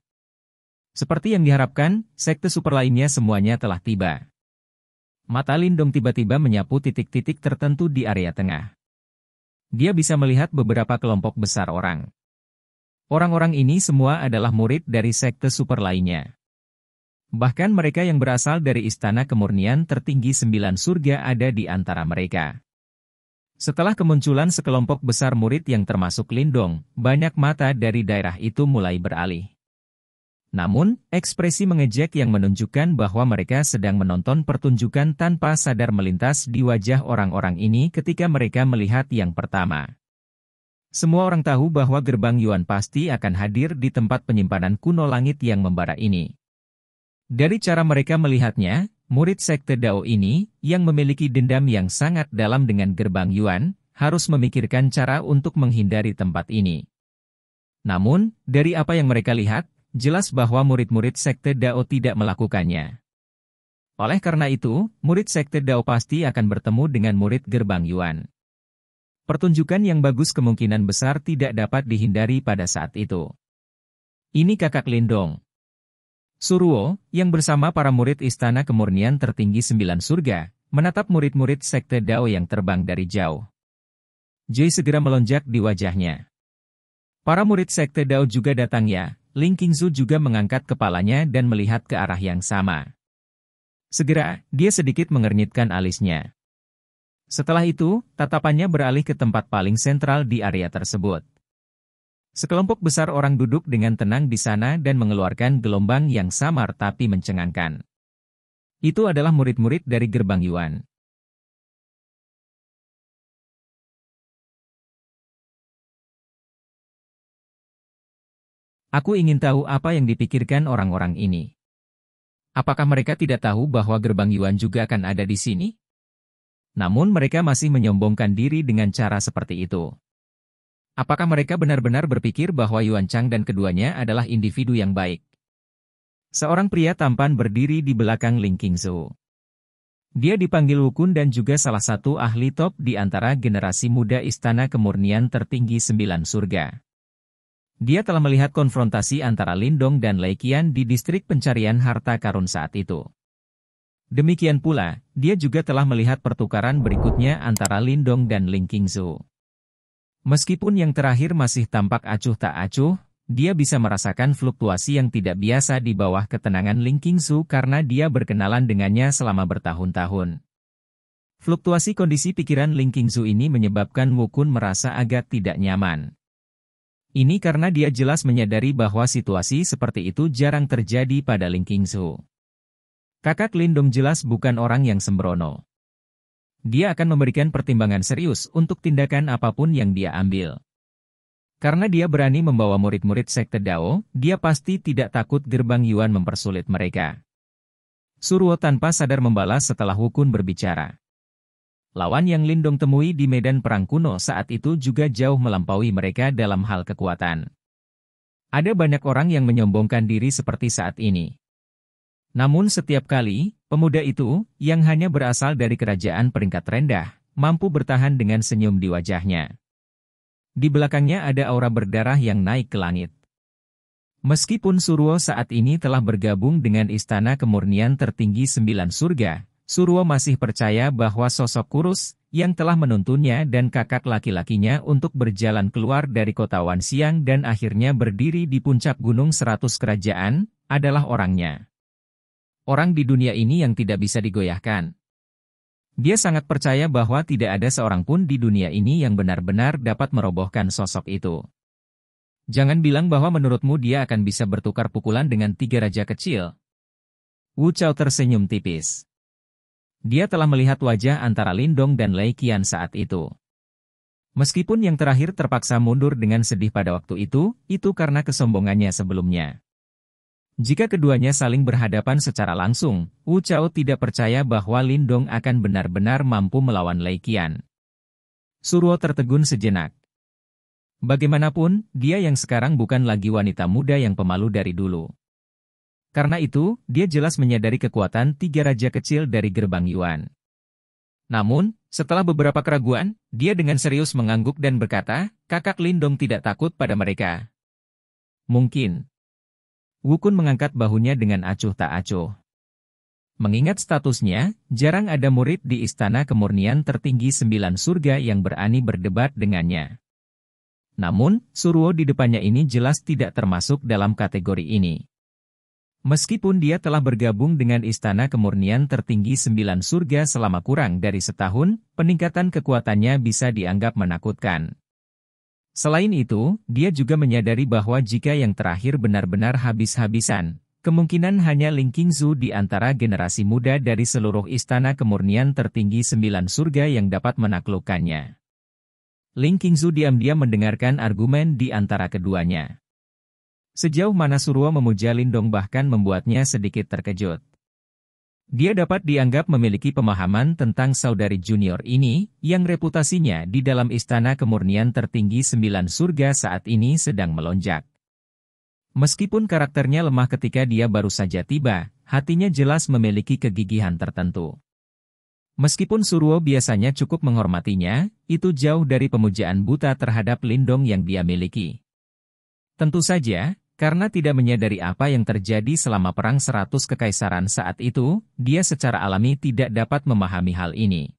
S1: Seperti yang diharapkan, sekte super lainnya semuanya telah tiba. Mata Lindong tiba-tiba menyapu titik-titik tertentu di area tengah. Dia bisa melihat beberapa kelompok besar orang. Orang-orang ini semua adalah murid dari sekte super lainnya. Bahkan mereka yang berasal dari istana kemurnian tertinggi sembilan surga ada di antara mereka. Setelah kemunculan sekelompok besar murid yang termasuk Lindong, banyak mata dari daerah itu mulai beralih. Namun, ekspresi mengejek yang menunjukkan bahwa mereka sedang menonton pertunjukan tanpa sadar melintas di wajah orang-orang ini ketika mereka melihat yang pertama. Semua orang tahu bahwa gerbang Yuan pasti akan hadir di tempat penyimpanan kuno langit yang membara ini. Dari cara mereka melihatnya, murid sekte Dao ini, yang memiliki dendam yang sangat dalam dengan gerbang Yuan, harus memikirkan cara untuk menghindari tempat ini. Namun, dari apa yang mereka lihat, jelas bahwa murid-murid sekte Dao tidak melakukannya. Oleh karena itu, murid sekte Dao pasti akan bertemu dengan murid gerbang Yuan. Pertunjukan yang bagus kemungkinan besar tidak dapat dihindari pada saat itu. Ini kakak Lindong. Suruo yang bersama para murid Istana Kemurnian Tertinggi Sembilan Surga, menatap murid-murid Sekte Dao yang terbang dari jauh. Jay segera melonjak di wajahnya. Para murid Sekte Dao juga datang ya, Ling Qingzu juga mengangkat kepalanya dan melihat ke arah yang sama. Segera, dia sedikit mengernyitkan alisnya. Setelah itu, tatapannya beralih ke tempat paling sentral di area tersebut. Sekelompok besar orang duduk dengan tenang di sana dan mengeluarkan gelombang yang samar tapi mencengangkan. Itu adalah murid-murid dari gerbang Yuan. Aku ingin tahu apa yang dipikirkan orang-orang ini. Apakah mereka tidak tahu bahwa gerbang Yuan juga akan ada di sini? Namun mereka masih menyombongkan diri dengan cara seperti itu. Apakah mereka benar-benar berpikir bahwa Yuan Chang dan keduanya adalah individu yang baik? Seorang pria tampan berdiri di belakang Ling Qingzu. Dia dipanggil Wukun dan juga salah satu ahli top di antara generasi muda Istana Kemurnian Tertinggi Sembilan Surga. Dia telah melihat konfrontasi antara Lindong dan Lei Qian di distrik pencarian harta karun saat itu. Demikian pula, dia juga telah melihat pertukaran berikutnya antara Lindong dan Ling Qingzu. Meskipun yang terakhir masih tampak acuh tak acuh, dia bisa merasakan fluktuasi yang tidak biasa di bawah ketenangan Ling Qingsu karena dia berkenalan dengannya selama bertahun-tahun. Fluktuasi kondisi pikiran Ling Qingsu ini menyebabkan Wukun merasa agak tidak nyaman. Ini karena dia jelas menyadari bahwa situasi seperti itu jarang terjadi pada Ling Qingsu. Kakak Lindung jelas bukan orang yang sembrono. Dia akan memberikan pertimbangan serius untuk tindakan apapun yang dia ambil. Karena dia berani membawa murid-murid sekte Dao, dia pasti tidak takut gerbang Yuan mempersulit mereka. Suruo tanpa sadar membalas setelah Wukun berbicara. Lawan yang Lindong temui di medan perang kuno saat itu juga jauh melampaui mereka dalam hal kekuatan. Ada banyak orang yang menyombongkan diri seperti saat ini. Namun setiap kali, pemuda itu, yang hanya berasal dari kerajaan peringkat rendah, mampu bertahan dengan senyum di wajahnya. Di belakangnya ada aura berdarah yang naik ke langit. Meskipun Surwo saat ini telah bergabung dengan Istana Kemurnian Tertinggi Sembilan Surga, Surwo masih percaya bahwa sosok kurus, yang telah menuntunnya dan kakak laki-lakinya untuk berjalan keluar dari kota Wansiang dan akhirnya berdiri di puncak Gunung Seratus Kerajaan, adalah orangnya orang di dunia ini yang tidak bisa digoyahkan. Dia sangat percaya bahwa tidak ada seorang pun di dunia ini yang benar-benar dapat merobohkan sosok itu. Jangan bilang bahwa menurutmu dia akan bisa bertukar pukulan dengan tiga raja kecil. Wu Chao tersenyum tipis. Dia telah melihat wajah antara Lindong dan Lei Qian saat itu. Meskipun yang terakhir terpaksa mundur dengan sedih pada waktu itu, itu karena kesombongannya sebelumnya. Jika keduanya saling berhadapan secara langsung, Wu Chao tidak percaya bahwa Lindong akan benar-benar mampu melawan Lei Qian. Suruo tertegun sejenak. Bagaimanapun, dia yang sekarang bukan lagi wanita muda yang pemalu dari dulu. Karena itu, dia jelas menyadari kekuatan tiga raja kecil dari gerbang Yuan. Namun, setelah beberapa keraguan, dia dengan serius mengangguk dan berkata, kakak Lindong tidak takut pada mereka. Mungkin, Wukun mengangkat bahunya dengan acuh tak acuh. Mengingat statusnya, jarang ada murid di istana kemurnian tertinggi sembilan surga yang berani berdebat dengannya. Namun, Suruo di depannya ini jelas tidak termasuk dalam kategori ini. Meskipun dia telah bergabung dengan istana kemurnian tertinggi sembilan surga selama kurang dari setahun, peningkatan kekuatannya bisa dianggap menakutkan. Selain itu, dia juga menyadari bahwa jika yang terakhir benar-benar habis-habisan, kemungkinan hanya Ling Qingzu di antara generasi muda dari seluruh istana kemurnian tertinggi sembilan surga yang dapat menaklukkannya. Ling Qingzu diam-diam mendengarkan argumen di antara keduanya. Sejauh mana Surwa memuja Lindong bahkan membuatnya sedikit terkejut. Dia dapat dianggap memiliki pemahaman tentang saudari junior ini, yang reputasinya di dalam istana kemurnian tertinggi sembilan surga saat ini sedang melonjak. Meskipun karakternya lemah ketika dia baru saja tiba, hatinya jelas memiliki kegigihan tertentu. Meskipun Suruo biasanya cukup menghormatinya, itu jauh dari pemujaan buta terhadap Lindong yang dia miliki. Tentu saja, karena tidak menyadari apa yang terjadi selama Perang Seratus Kekaisaran saat itu, dia secara alami tidak dapat memahami hal ini.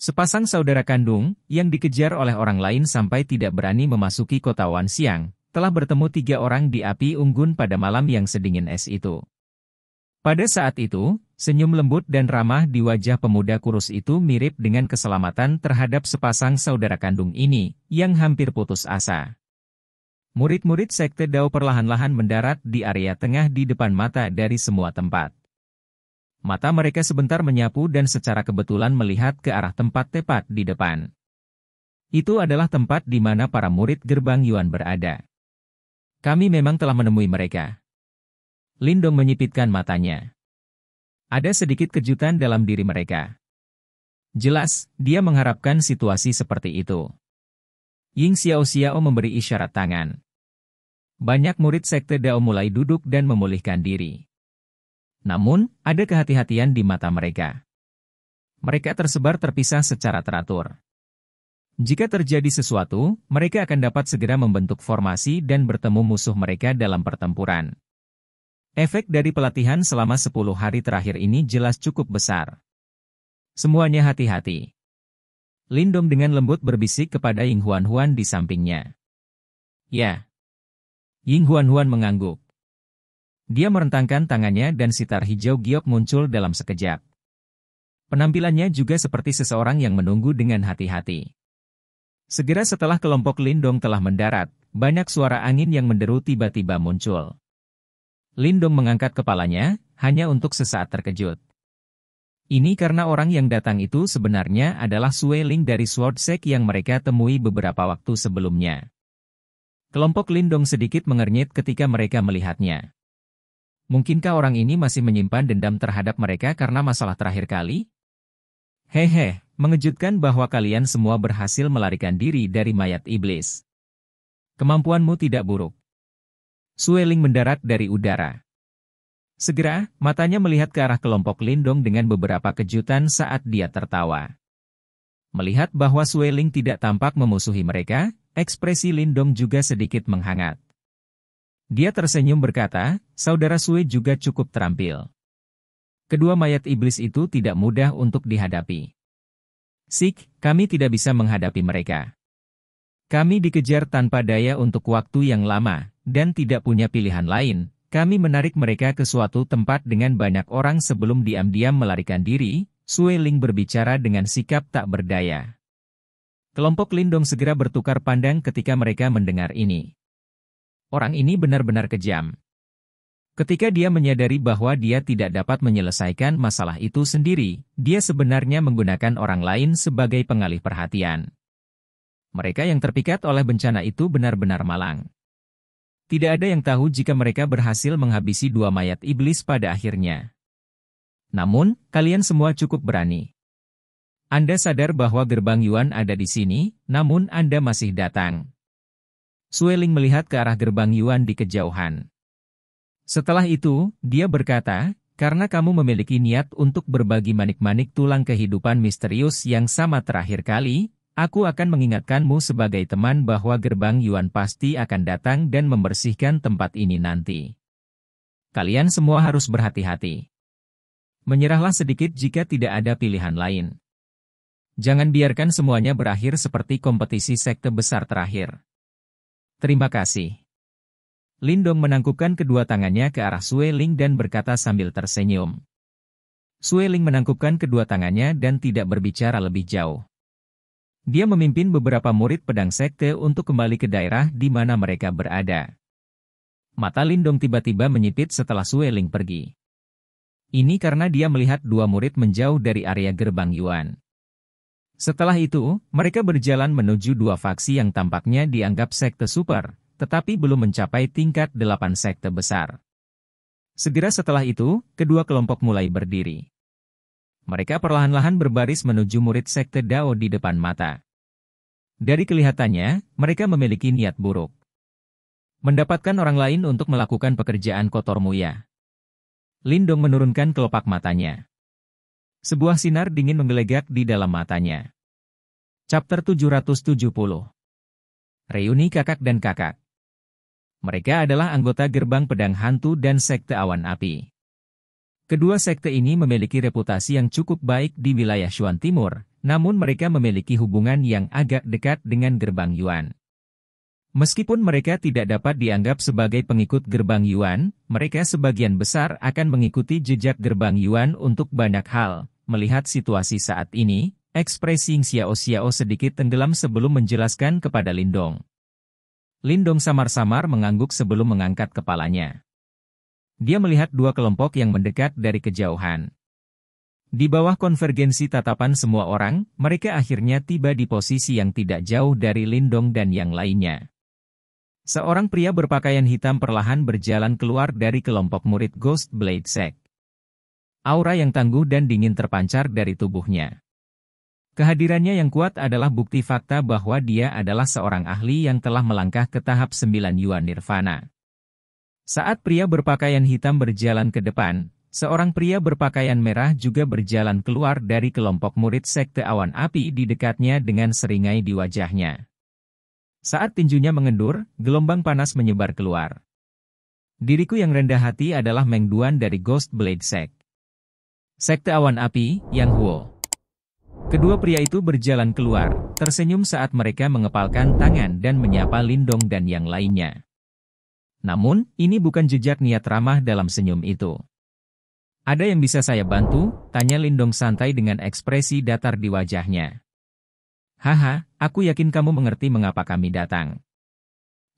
S1: Sepasang saudara kandung, yang dikejar oleh orang lain sampai tidak berani memasuki kota Wansiang, telah bertemu tiga orang di api unggun pada malam yang sedingin es itu. Pada saat itu, senyum lembut dan ramah di wajah pemuda kurus itu mirip dengan keselamatan terhadap sepasang saudara kandung ini, yang hampir putus asa. Murid-murid sekte Dao perlahan-lahan mendarat di area tengah di depan mata dari semua tempat. Mata mereka sebentar menyapu dan secara kebetulan melihat ke arah tempat tepat di depan. Itu adalah tempat di mana para murid gerbang Yuan berada. Kami memang telah menemui mereka. Lindong menyipitkan matanya. Ada sedikit kejutan dalam diri mereka. Jelas, dia mengharapkan situasi seperti itu. Ying Xiao Xiao memberi isyarat tangan. Banyak murid sekte Dao mulai duduk dan memulihkan diri. Namun, ada kehati-hatian di mata mereka. Mereka tersebar terpisah secara teratur. Jika terjadi sesuatu, mereka akan dapat segera membentuk formasi dan bertemu musuh mereka dalam pertempuran. Efek dari pelatihan selama 10 hari terakhir ini jelas cukup besar. Semuanya hati-hati. Lindong dengan lembut berbisik kepada Ying Huan Huan di sampingnya. Ya. Ying Huan Huan mengangguk. Dia merentangkan tangannya dan sitar hijau giok muncul dalam sekejap. Penampilannya juga seperti seseorang yang menunggu dengan hati-hati. Segera setelah kelompok Lindong telah mendarat, banyak suara angin yang menderu tiba-tiba muncul. Lindong mengangkat kepalanya, hanya untuk sesaat terkejut. Ini karena orang yang datang itu sebenarnya adalah Sueling dari Swordsek yang mereka temui beberapa waktu sebelumnya. Kelompok Lindong sedikit mengernyit ketika mereka melihatnya. Mungkinkah orang ini masih menyimpan dendam terhadap mereka karena masalah terakhir kali? Hehe, mengejutkan bahwa kalian semua berhasil melarikan diri dari mayat iblis. Kemampuanmu tidak buruk. Sueling mendarat dari udara. Segera, matanya melihat ke arah kelompok Lindong dengan beberapa kejutan saat dia tertawa. Melihat bahwa Sueling tidak tampak memusuhi mereka, ekspresi Lindong juga sedikit menghangat. Dia tersenyum berkata, saudara Sue juga cukup terampil. Kedua mayat iblis itu tidak mudah untuk dihadapi. Sik, kami tidak bisa menghadapi mereka. Kami dikejar tanpa daya untuk waktu yang lama, dan tidak punya pilihan lain, kami menarik mereka ke suatu tempat dengan banyak orang sebelum diam-diam melarikan diri, Sue Ling berbicara dengan sikap tak berdaya. Kelompok Lindong segera bertukar pandang ketika mereka mendengar ini. Orang ini benar-benar kejam. Ketika dia menyadari bahwa dia tidak dapat menyelesaikan masalah itu sendiri, dia sebenarnya menggunakan orang lain sebagai pengalih perhatian. Mereka yang terpikat oleh bencana itu benar-benar malang. Tidak ada yang tahu jika mereka berhasil menghabisi dua mayat iblis pada akhirnya. Namun, kalian semua cukup berani. Anda sadar bahwa gerbang Yuan ada di sini, namun Anda masih datang. Sueling melihat ke arah gerbang Yuan di kejauhan. Setelah itu, dia berkata, karena kamu memiliki niat untuk berbagi manik-manik tulang kehidupan misterius yang sama terakhir kali, Aku akan mengingatkanmu sebagai teman bahwa gerbang Yuan pasti akan datang dan membersihkan tempat ini nanti. Kalian semua harus berhati-hati. Menyerahlah sedikit jika tidak ada pilihan lain. Jangan biarkan semuanya berakhir seperti kompetisi sekte besar terakhir. Terima kasih. Lindong menangkupkan kedua tangannya ke arah Sue Ling dan berkata sambil tersenyum. Sue Ling menangkupkan kedua tangannya dan tidak berbicara lebih jauh. Dia memimpin beberapa murid pedang sekte untuk kembali ke daerah di mana mereka berada. Mata Lindong tiba-tiba menyipit setelah Sueling pergi. Ini karena dia melihat dua murid menjauh dari area gerbang Yuan. Setelah itu, mereka berjalan menuju dua faksi yang tampaknya dianggap sekte super, tetapi belum mencapai tingkat delapan sekte besar. Segera setelah itu, kedua kelompok mulai berdiri. Mereka perlahan-lahan berbaris menuju murid sekte Dao di depan mata. Dari kelihatannya, mereka memiliki niat buruk. Mendapatkan orang lain untuk melakukan pekerjaan kotor Muya. Lindong menurunkan kelopak matanya. Sebuah sinar dingin menggelegak di dalam matanya. Chapter 770 Reuni Kakak dan Kakak Mereka adalah anggota Gerbang Pedang Hantu dan Sekte Awan Api. Kedua sekte ini memiliki reputasi yang cukup baik di wilayah Xuan Timur, namun mereka memiliki hubungan yang agak dekat dengan gerbang Yuan. Meskipun mereka tidak dapat dianggap sebagai pengikut gerbang Yuan, mereka sebagian besar akan mengikuti jejak gerbang Yuan untuk banyak hal. Melihat situasi saat ini, ekspresi Xiao Xiao sedikit tenggelam sebelum menjelaskan kepada Lindong. Lindong samar-samar mengangguk sebelum mengangkat kepalanya dia melihat dua kelompok yang mendekat dari kejauhan. Di bawah konvergensi tatapan semua orang, mereka akhirnya tiba di posisi yang tidak jauh dari Lindong dan yang lainnya. Seorang pria berpakaian hitam perlahan berjalan keluar dari kelompok murid Ghost Blade Sect. Aura yang tangguh dan dingin terpancar dari tubuhnya. Kehadirannya yang kuat adalah bukti fakta bahwa dia adalah seorang ahli yang telah melangkah ke tahap 9 Yuan Nirvana. Saat pria berpakaian hitam berjalan ke depan, seorang pria berpakaian merah juga berjalan keluar dari kelompok murid sekte awan api di dekatnya dengan seringai di wajahnya. Saat tinjunya mengendur, gelombang panas menyebar keluar. Diriku yang rendah hati adalah Mengduan dari Ghost Blade Sect. Sekte awan api, Yang Huo. Kedua pria itu berjalan keluar, tersenyum saat mereka mengepalkan tangan dan menyapa Lindong dan yang lainnya. Namun, ini bukan jejak niat ramah dalam senyum itu. Ada yang bisa saya bantu? Tanya Lindong santai dengan ekspresi datar di wajahnya. Haha, aku yakin kamu mengerti mengapa kami datang.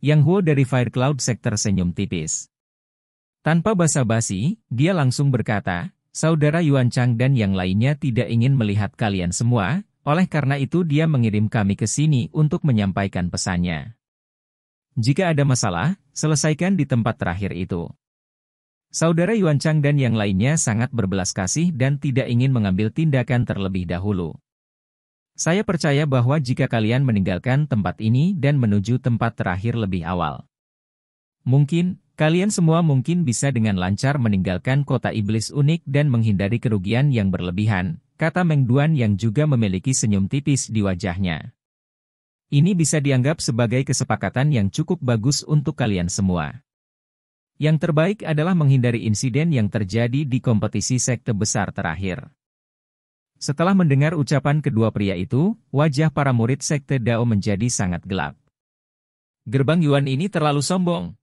S1: Yang Huo dari Fire Cloud Sector senyum tipis. Tanpa basa-basi, dia langsung berkata, Saudara Yuan Chang dan yang lainnya tidak ingin melihat kalian semua, oleh karena itu dia mengirim kami ke sini untuk menyampaikan pesannya. Jika ada masalah, selesaikan di tempat terakhir itu. Saudara Yuan Chang dan yang lainnya sangat berbelas kasih dan tidak ingin mengambil tindakan terlebih dahulu. Saya percaya bahwa jika kalian meninggalkan tempat ini dan menuju tempat terakhir lebih awal, mungkin kalian semua mungkin bisa dengan lancar meninggalkan kota iblis unik dan menghindari kerugian yang berlebihan, kata Meng Duan yang juga memiliki senyum tipis di wajahnya. Ini bisa dianggap sebagai kesepakatan yang cukup bagus untuk kalian semua. Yang terbaik adalah menghindari insiden yang terjadi di kompetisi sekte besar terakhir. Setelah mendengar ucapan kedua pria itu, wajah para murid sekte Dao menjadi sangat gelap. Gerbang Yuan ini terlalu sombong.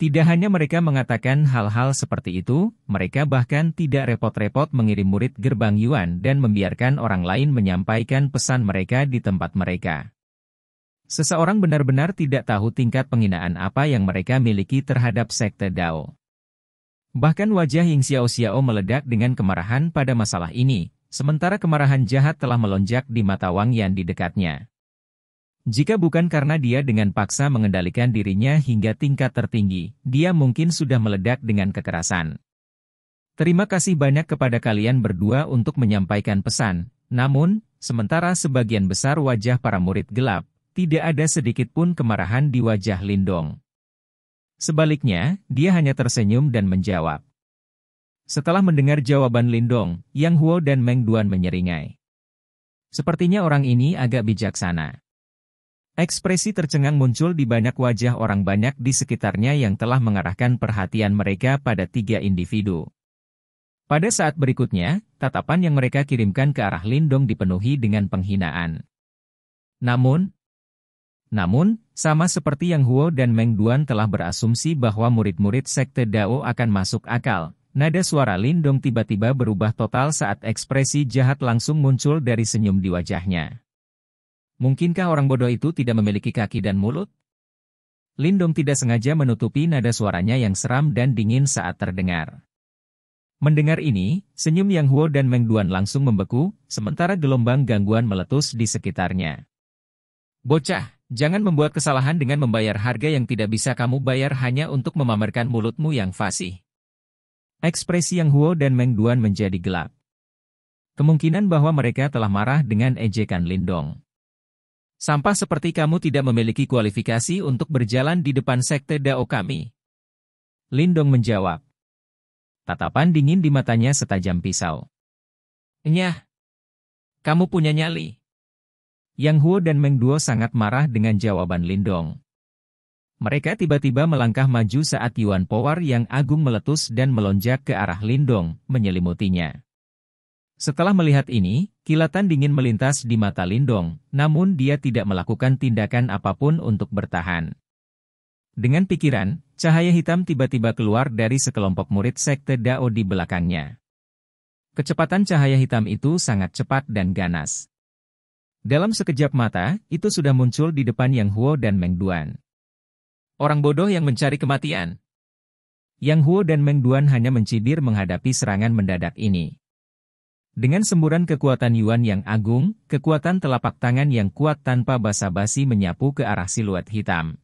S1: Tidak hanya mereka mengatakan hal-hal seperti itu, mereka bahkan tidak repot-repot mengirim murid gerbang Yuan dan membiarkan orang lain menyampaikan pesan mereka di tempat mereka. Seseorang benar-benar tidak tahu tingkat penghinaan apa yang mereka miliki terhadap sekte Dao. Bahkan wajah Ying Xiao Xiao meledak dengan kemarahan pada masalah ini, sementara kemarahan jahat telah melonjak di mata Wang Yan di dekatnya. Jika bukan karena dia dengan paksa mengendalikan dirinya hingga tingkat tertinggi, dia mungkin sudah meledak dengan kekerasan. Terima kasih banyak kepada kalian berdua untuk menyampaikan pesan, namun, sementara sebagian besar wajah para murid gelap, tidak ada sedikit pun kemarahan di wajah Lindong. Sebaliknya, dia hanya tersenyum dan menjawab. Setelah mendengar jawaban Lindong, Yang Huo dan Meng Duan menyeringai. Sepertinya orang ini agak bijaksana. Ekspresi tercengang muncul di banyak wajah orang banyak di sekitarnya yang telah mengarahkan perhatian mereka pada tiga individu. Pada saat berikutnya, tatapan yang mereka kirimkan ke arah Lindong dipenuhi dengan penghinaan. Namun, namun, sama seperti yang Huo dan Meng Duan telah berasumsi bahwa murid-murid sekte Dao akan masuk akal, nada suara Lindong tiba-tiba berubah total saat ekspresi jahat langsung muncul dari senyum di wajahnya. Mungkinkah orang bodoh itu tidak memiliki kaki dan mulut? Lindong tidak sengaja menutupi nada suaranya yang seram dan dingin saat terdengar. Mendengar ini, senyum Yang Huo dan Meng Duan langsung membeku, sementara gelombang gangguan meletus di sekitarnya. Bocah, Jangan membuat kesalahan dengan membayar harga yang tidak bisa kamu bayar hanya untuk memamerkan mulutmu yang fasih. Ekspresi Yang Huo dan Meng Duan menjadi gelap. Kemungkinan bahwa mereka telah marah dengan ejekan Lindong. Sampah seperti kamu tidak memiliki kualifikasi untuk berjalan di depan sekte Dao kami. Lindong menjawab. Tatapan dingin di matanya setajam pisau. Nyah, kamu punya nyali. Yang Huo dan Meng Duo sangat marah dengan jawaban Lindong. Mereka tiba-tiba melangkah maju saat Yuan Power yang agung meletus dan melonjak ke arah Lindong, menyelimutinya. Setelah melihat ini, kilatan dingin melintas di mata Lindong, namun dia tidak melakukan tindakan apapun untuk bertahan. Dengan pikiran, cahaya hitam tiba-tiba keluar dari sekelompok murid sekte Dao di belakangnya. Kecepatan cahaya hitam itu sangat cepat dan ganas. Dalam sekejap mata, itu sudah muncul di depan Yang Huo dan Meng Duan. Orang bodoh yang mencari kematian. Yang Huo dan Meng Duan hanya mencibir menghadapi serangan mendadak ini. Dengan semburan kekuatan Yuan yang agung, kekuatan telapak tangan yang kuat tanpa basa-basi menyapu ke arah siluet hitam.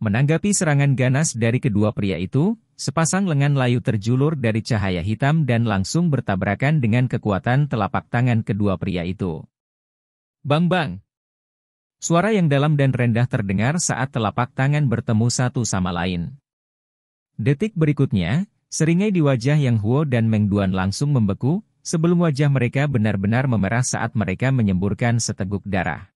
S1: Menanggapi serangan ganas dari kedua pria itu, sepasang lengan layu terjulur dari cahaya hitam dan langsung bertabrakan dengan kekuatan telapak tangan kedua pria itu. Bang-bang. Suara yang dalam dan rendah terdengar saat telapak tangan bertemu satu sama lain. Detik berikutnya, seringai di wajah Yang Huo dan Meng Duan langsung membeku, sebelum wajah mereka benar-benar memerah saat mereka menyemburkan seteguk darah.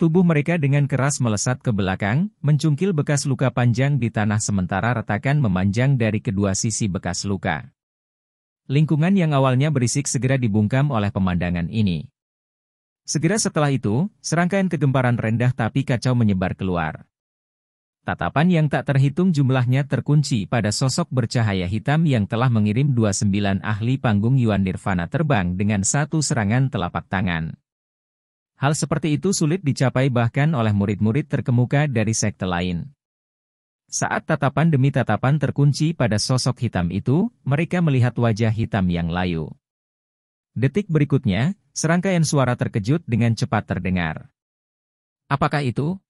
S1: Tubuh mereka dengan keras melesat ke belakang, mencungkil bekas luka panjang di tanah sementara retakan memanjang dari kedua sisi bekas luka. Lingkungan yang awalnya berisik segera dibungkam oleh pemandangan ini. Segera setelah itu, serangkaian kegemparan rendah tapi kacau menyebar keluar. Tatapan yang tak terhitung jumlahnya terkunci pada sosok bercahaya hitam yang telah mengirim 29 ahli panggung Yuan Nirvana terbang dengan satu serangan telapak tangan. Hal seperti itu sulit dicapai bahkan oleh murid-murid terkemuka dari sekte lain. Saat tatapan demi tatapan terkunci pada sosok hitam itu, mereka melihat wajah hitam yang layu. Detik berikutnya, Serangkaian suara terkejut dengan cepat terdengar. Apakah itu?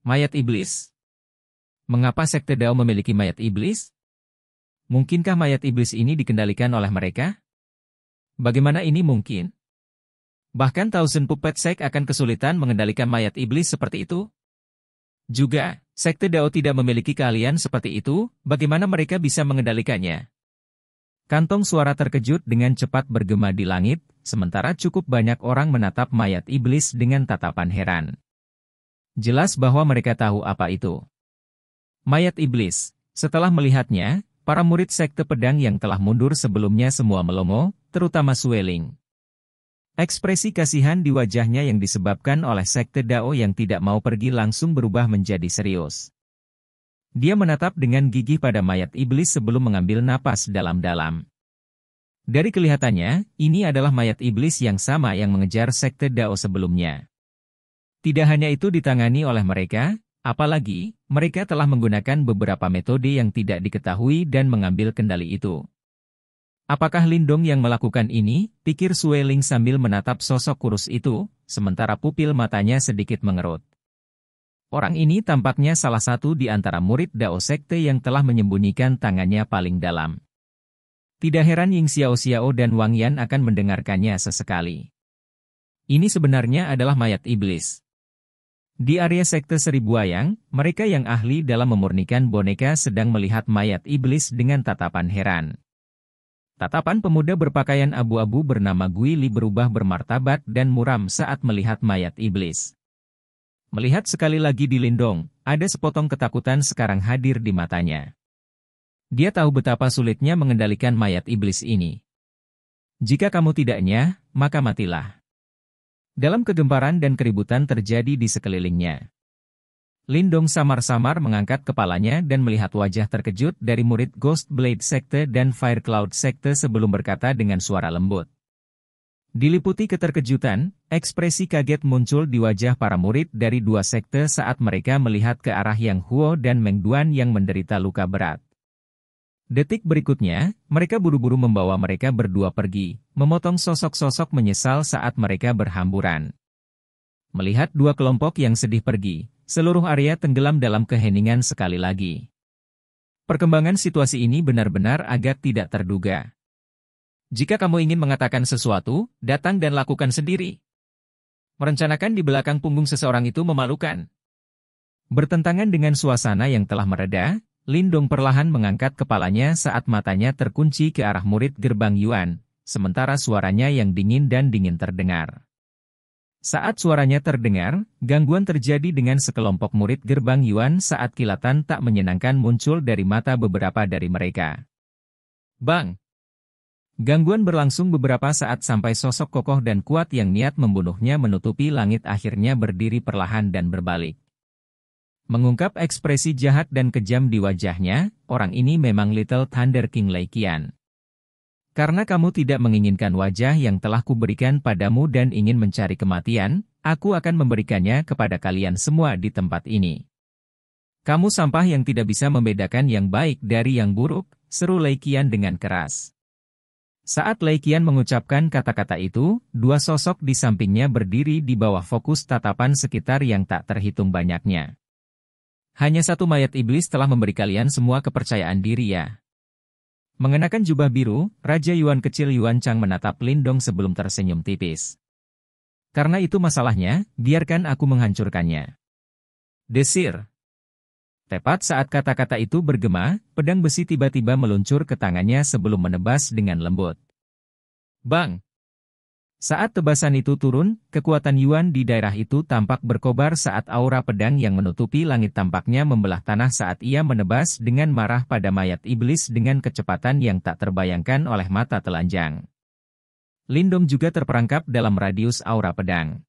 S1: Mayat iblis. Mengapa sekte Dao memiliki mayat iblis? Mungkinkah mayat iblis ini dikendalikan oleh mereka? Bagaimana ini mungkin? Bahkan Thousand Puppet Sek akan kesulitan mengendalikan mayat iblis seperti itu? Juga, sekte Dao tidak memiliki keahlian seperti itu, bagaimana mereka bisa mengendalikannya? Kantong suara terkejut dengan cepat bergema di langit, sementara cukup banyak orang menatap mayat iblis dengan tatapan heran. Jelas bahwa mereka tahu apa itu. Mayat iblis, setelah melihatnya, para murid sekte pedang yang telah mundur sebelumnya semua melongo, terutama Sueling. Ekspresi kasihan di wajahnya yang disebabkan oleh sekte Dao yang tidak mau pergi langsung berubah menjadi serius. Dia menatap dengan gigih pada mayat iblis sebelum mengambil napas dalam-dalam. Dari kelihatannya, ini adalah mayat iblis yang sama yang mengejar sekte Dao sebelumnya. Tidak hanya itu ditangani oleh mereka, apalagi, mereka telah menggunakan beberapa metode yang tidak diketahui dan mengambil kendali itu. Apakah Lindong yang melakukan ini? Pikir Sueling sambil menatap sosok kurus itu, sementara pupil matanya sedikit mengerut. Orang ini tampaknya salah satu di antara murid Dao Sekte yang telah menyembunyikan tangannya paling dalam. Tidak heran Ying Xiao Xiao dan Wang Yan akan mendengarkannya sesekali. Ini sebenarnya adalah mayat iblis. Di area sekte Seribu Wayang, mereka yang ahli dalam memurnikan boneka sedang melihat mayat iblis dengan tatapan heran. Tatapan pemuda berpakaian abu-abu bernama Gui Li berubah bermartabat dan muram saat melihat mayat iblis. Melihat sekali lagi di Lindong, ada sepotong ketakutan sekarang hadir di matanya. Dia tahu betapa sulitnya mengendalikan mayat iblis ini. Jika kamu tidaknya, maka matilah. Dalam kegemparan dan keributan terjadi di sekelilingnya. Lindong samar-samar mengangkat kepalanya dan melihat wajah terkejut dari murid Ghost Blade Sekte dan Fire Cloud Sekte sebelum berkata dengan suara lembut. Diliputi keterkejutan, ekspresi kaget muncul di wajah para murid dari dua sekte saat mereka melihat ke arah Yang Huo dan Meng Duan yang menderita luka berat. Detik berikutnya, mereka buru-buru membawa mereka berdua pergi, memotong sosok-sosok menyesal saat mereka berhamburan. Melihat dua kelompok yang sedih pergi, seluruh area tenggelam dalam keheningan sekali lagi. Perkembangan situasi ini benar-benar agak tidak terduga. Jika kamu ingin mengatakan sesuatu, datang dan lakukan sendiri. Merencanakan di belakang punggung seseorang itu memalukan. Bertentangan dengan suasana yang telah mereda, Lindong perlahan mengangkat kepalanya saat matanya terkunci ke arah murid gerbang Yuan, sementara suaranya yang dingin dan dingin terdengar. Saat suaranya terdengar, gangguan terjadi dengan sekelompok murid gerbang Yuan saat kilatan tak menyenangkan muncul dari mata beberapa dari mereka. Bang! Gangguan berlangsung beberapa saat sampai sosok kokoh dan kuat yang niat membunuhnya menutupi langit akhirnya berdiri perlahan dan berbalik. Mengungkap ekspresi jahat dan kejam di wajahnya, orang ini memang Little Thunder King Leikian. Karena kamu tidak menginginkan wajah yang telah kuberikan padamu dan ingin mencari kematian, aku akan memberikannya kepada kalian semua di tempat ini. Kamu sampah yang tidak bisa membedakan yang baik dari yang buruk, seru Leikian dengan keras. Saat Leikian mengucapkan kata-kata itu, dua sosok di sampingnya berdiri di bawah fokus tatapan sekitar yang tak terhitung banyaknya. Hanya satu mayat iblis telah memberi kalian semua kepercayaan diri ya. Mengenakan jubah biru, Raja Yuan kecil Yuan Chang menatap Lindong sebelum tersenyum tipis. Karena itu masalahnya, biarkan aku menghancurkannya. Desir. Tepat saat kata-kata itu bergema, pedang besi tiba-tiba meluncur ke tangannya sebelum menebas dengan lembut. Bang! Saat tebasan itu turun, kekuatan Yuan di daerah itu tampak berkobar saat aura pedang yang menutupi langit tampaknya membelah tanah saat ia menebas dengan marah pada mayat iblis dengan kecepatan yang tak terbayangkan oleh mata telanjang. Lindom juga terperangkap dalam radius aura pedang.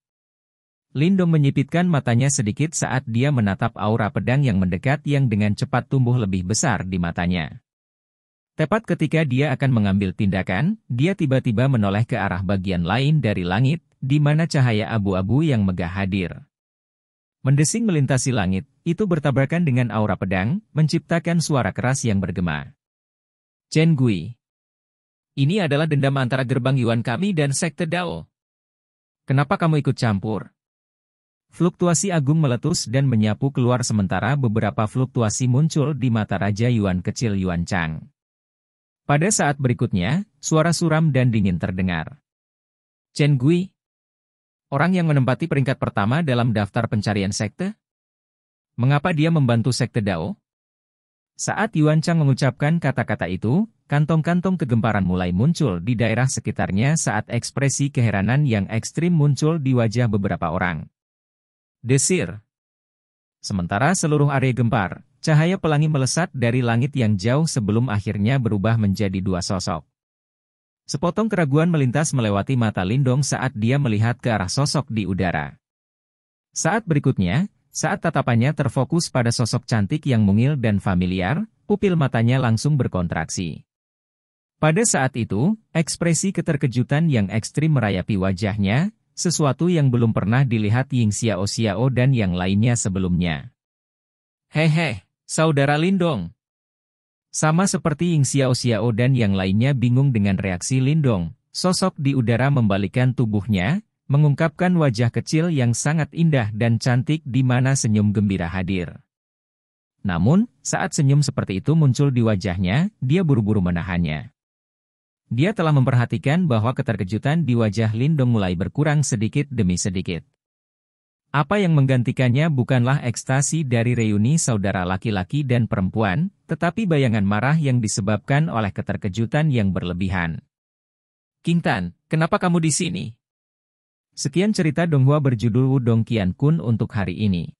S1: Lindom menyipitkan matanya sedikit saat dia menatap aura pedang yang mendekat yang dengan cepat tumbuh lebih besar di matanya. Tepat ketika dia akan mengambil tindakan, dia tiba-tiba menoleh ke arah bagian lain dari langit, di mana cahaya abu-abu yang megah hadir. Mendesing melintasi langit, itu bertabrakan dengan aura pedang, menciptakan suara keras yang bergema. Chen Gui Ini adalah dendam antara gerbang Yuan kami dan Sekte Dao. Kenapa kamu ikut campur? Fluktuasi agung meletus dan menyapu keluar sementara beberapa fluktuasi muncul di mata Raja Yuan kecil Yuan Chang. Pada saat berikutnya, suara suram dan dingin terdengar. Chen Gui? Orang yang menempati peringkat pertama dalam daftar pencarian sekte? Mengapa dia membantu sekte Dao? Saat Yuan Chang mengucapkan kata-kata itu, kantong-kantong kegemparan mulai muncul di daerah sekitarnya saat ekspresi keheranan yang ekstrim muncul di wajah beberapa orang. Desir. Sementara seluruh area gempar, Cahaya pelangi melesat dari langit yang jauh sebelum akhirnya berubah menjadi dua sosok. Sepotong keraguan melintas melewati mata Lindong saat dia melihat ke arah sosok di udara. Saat berikutnya, saat tatapannya terfokus pada sosok cantik yang mungil dan familiar, pupil matanya langsung berkontraksi. Pada saat itu, ekspresi keterkejutan yang ekstrim merayapi wajahnya, sesuatu yang belum pernah dilihat Ying Xiao Xiao dan yang lainnya sebelumnya. Hehe, Saudara Lindong Sama seperti Ying Xiao Xiao dan yang lainnya bingung dengan reaksi Lindong, sosok di udara membalikkan tubuhnya, mengungkapkan wajah kecil yang sangat indah dan cantik di mana senyum gembira hadir. Namun, saat senyum seperti itu muncul di wajahnya, dia buru-buru menahannya. Dia telah memperhatikan bahwa keterkejutan di wajah Lindong mulai berkurang sedikit demi sedikit. Apa yang menggantikannya bukanlah ekstasi dari reuni saudara laki-laki dan perempuan, tetapi bayangan marah yang disebabkan oleh keterkejutan yang berlebihan. Kintan, kenapa kamu di sini? Sekian cerita Donghua berjudul Wudong Qian Kun untuk hari ini.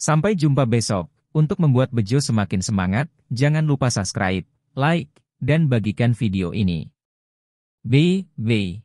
S1: Sampai jumpa besok. Untuk membuat Bejo semakin semangat, jangan lupa subscribe, like, dan bagikan video ini. B. B.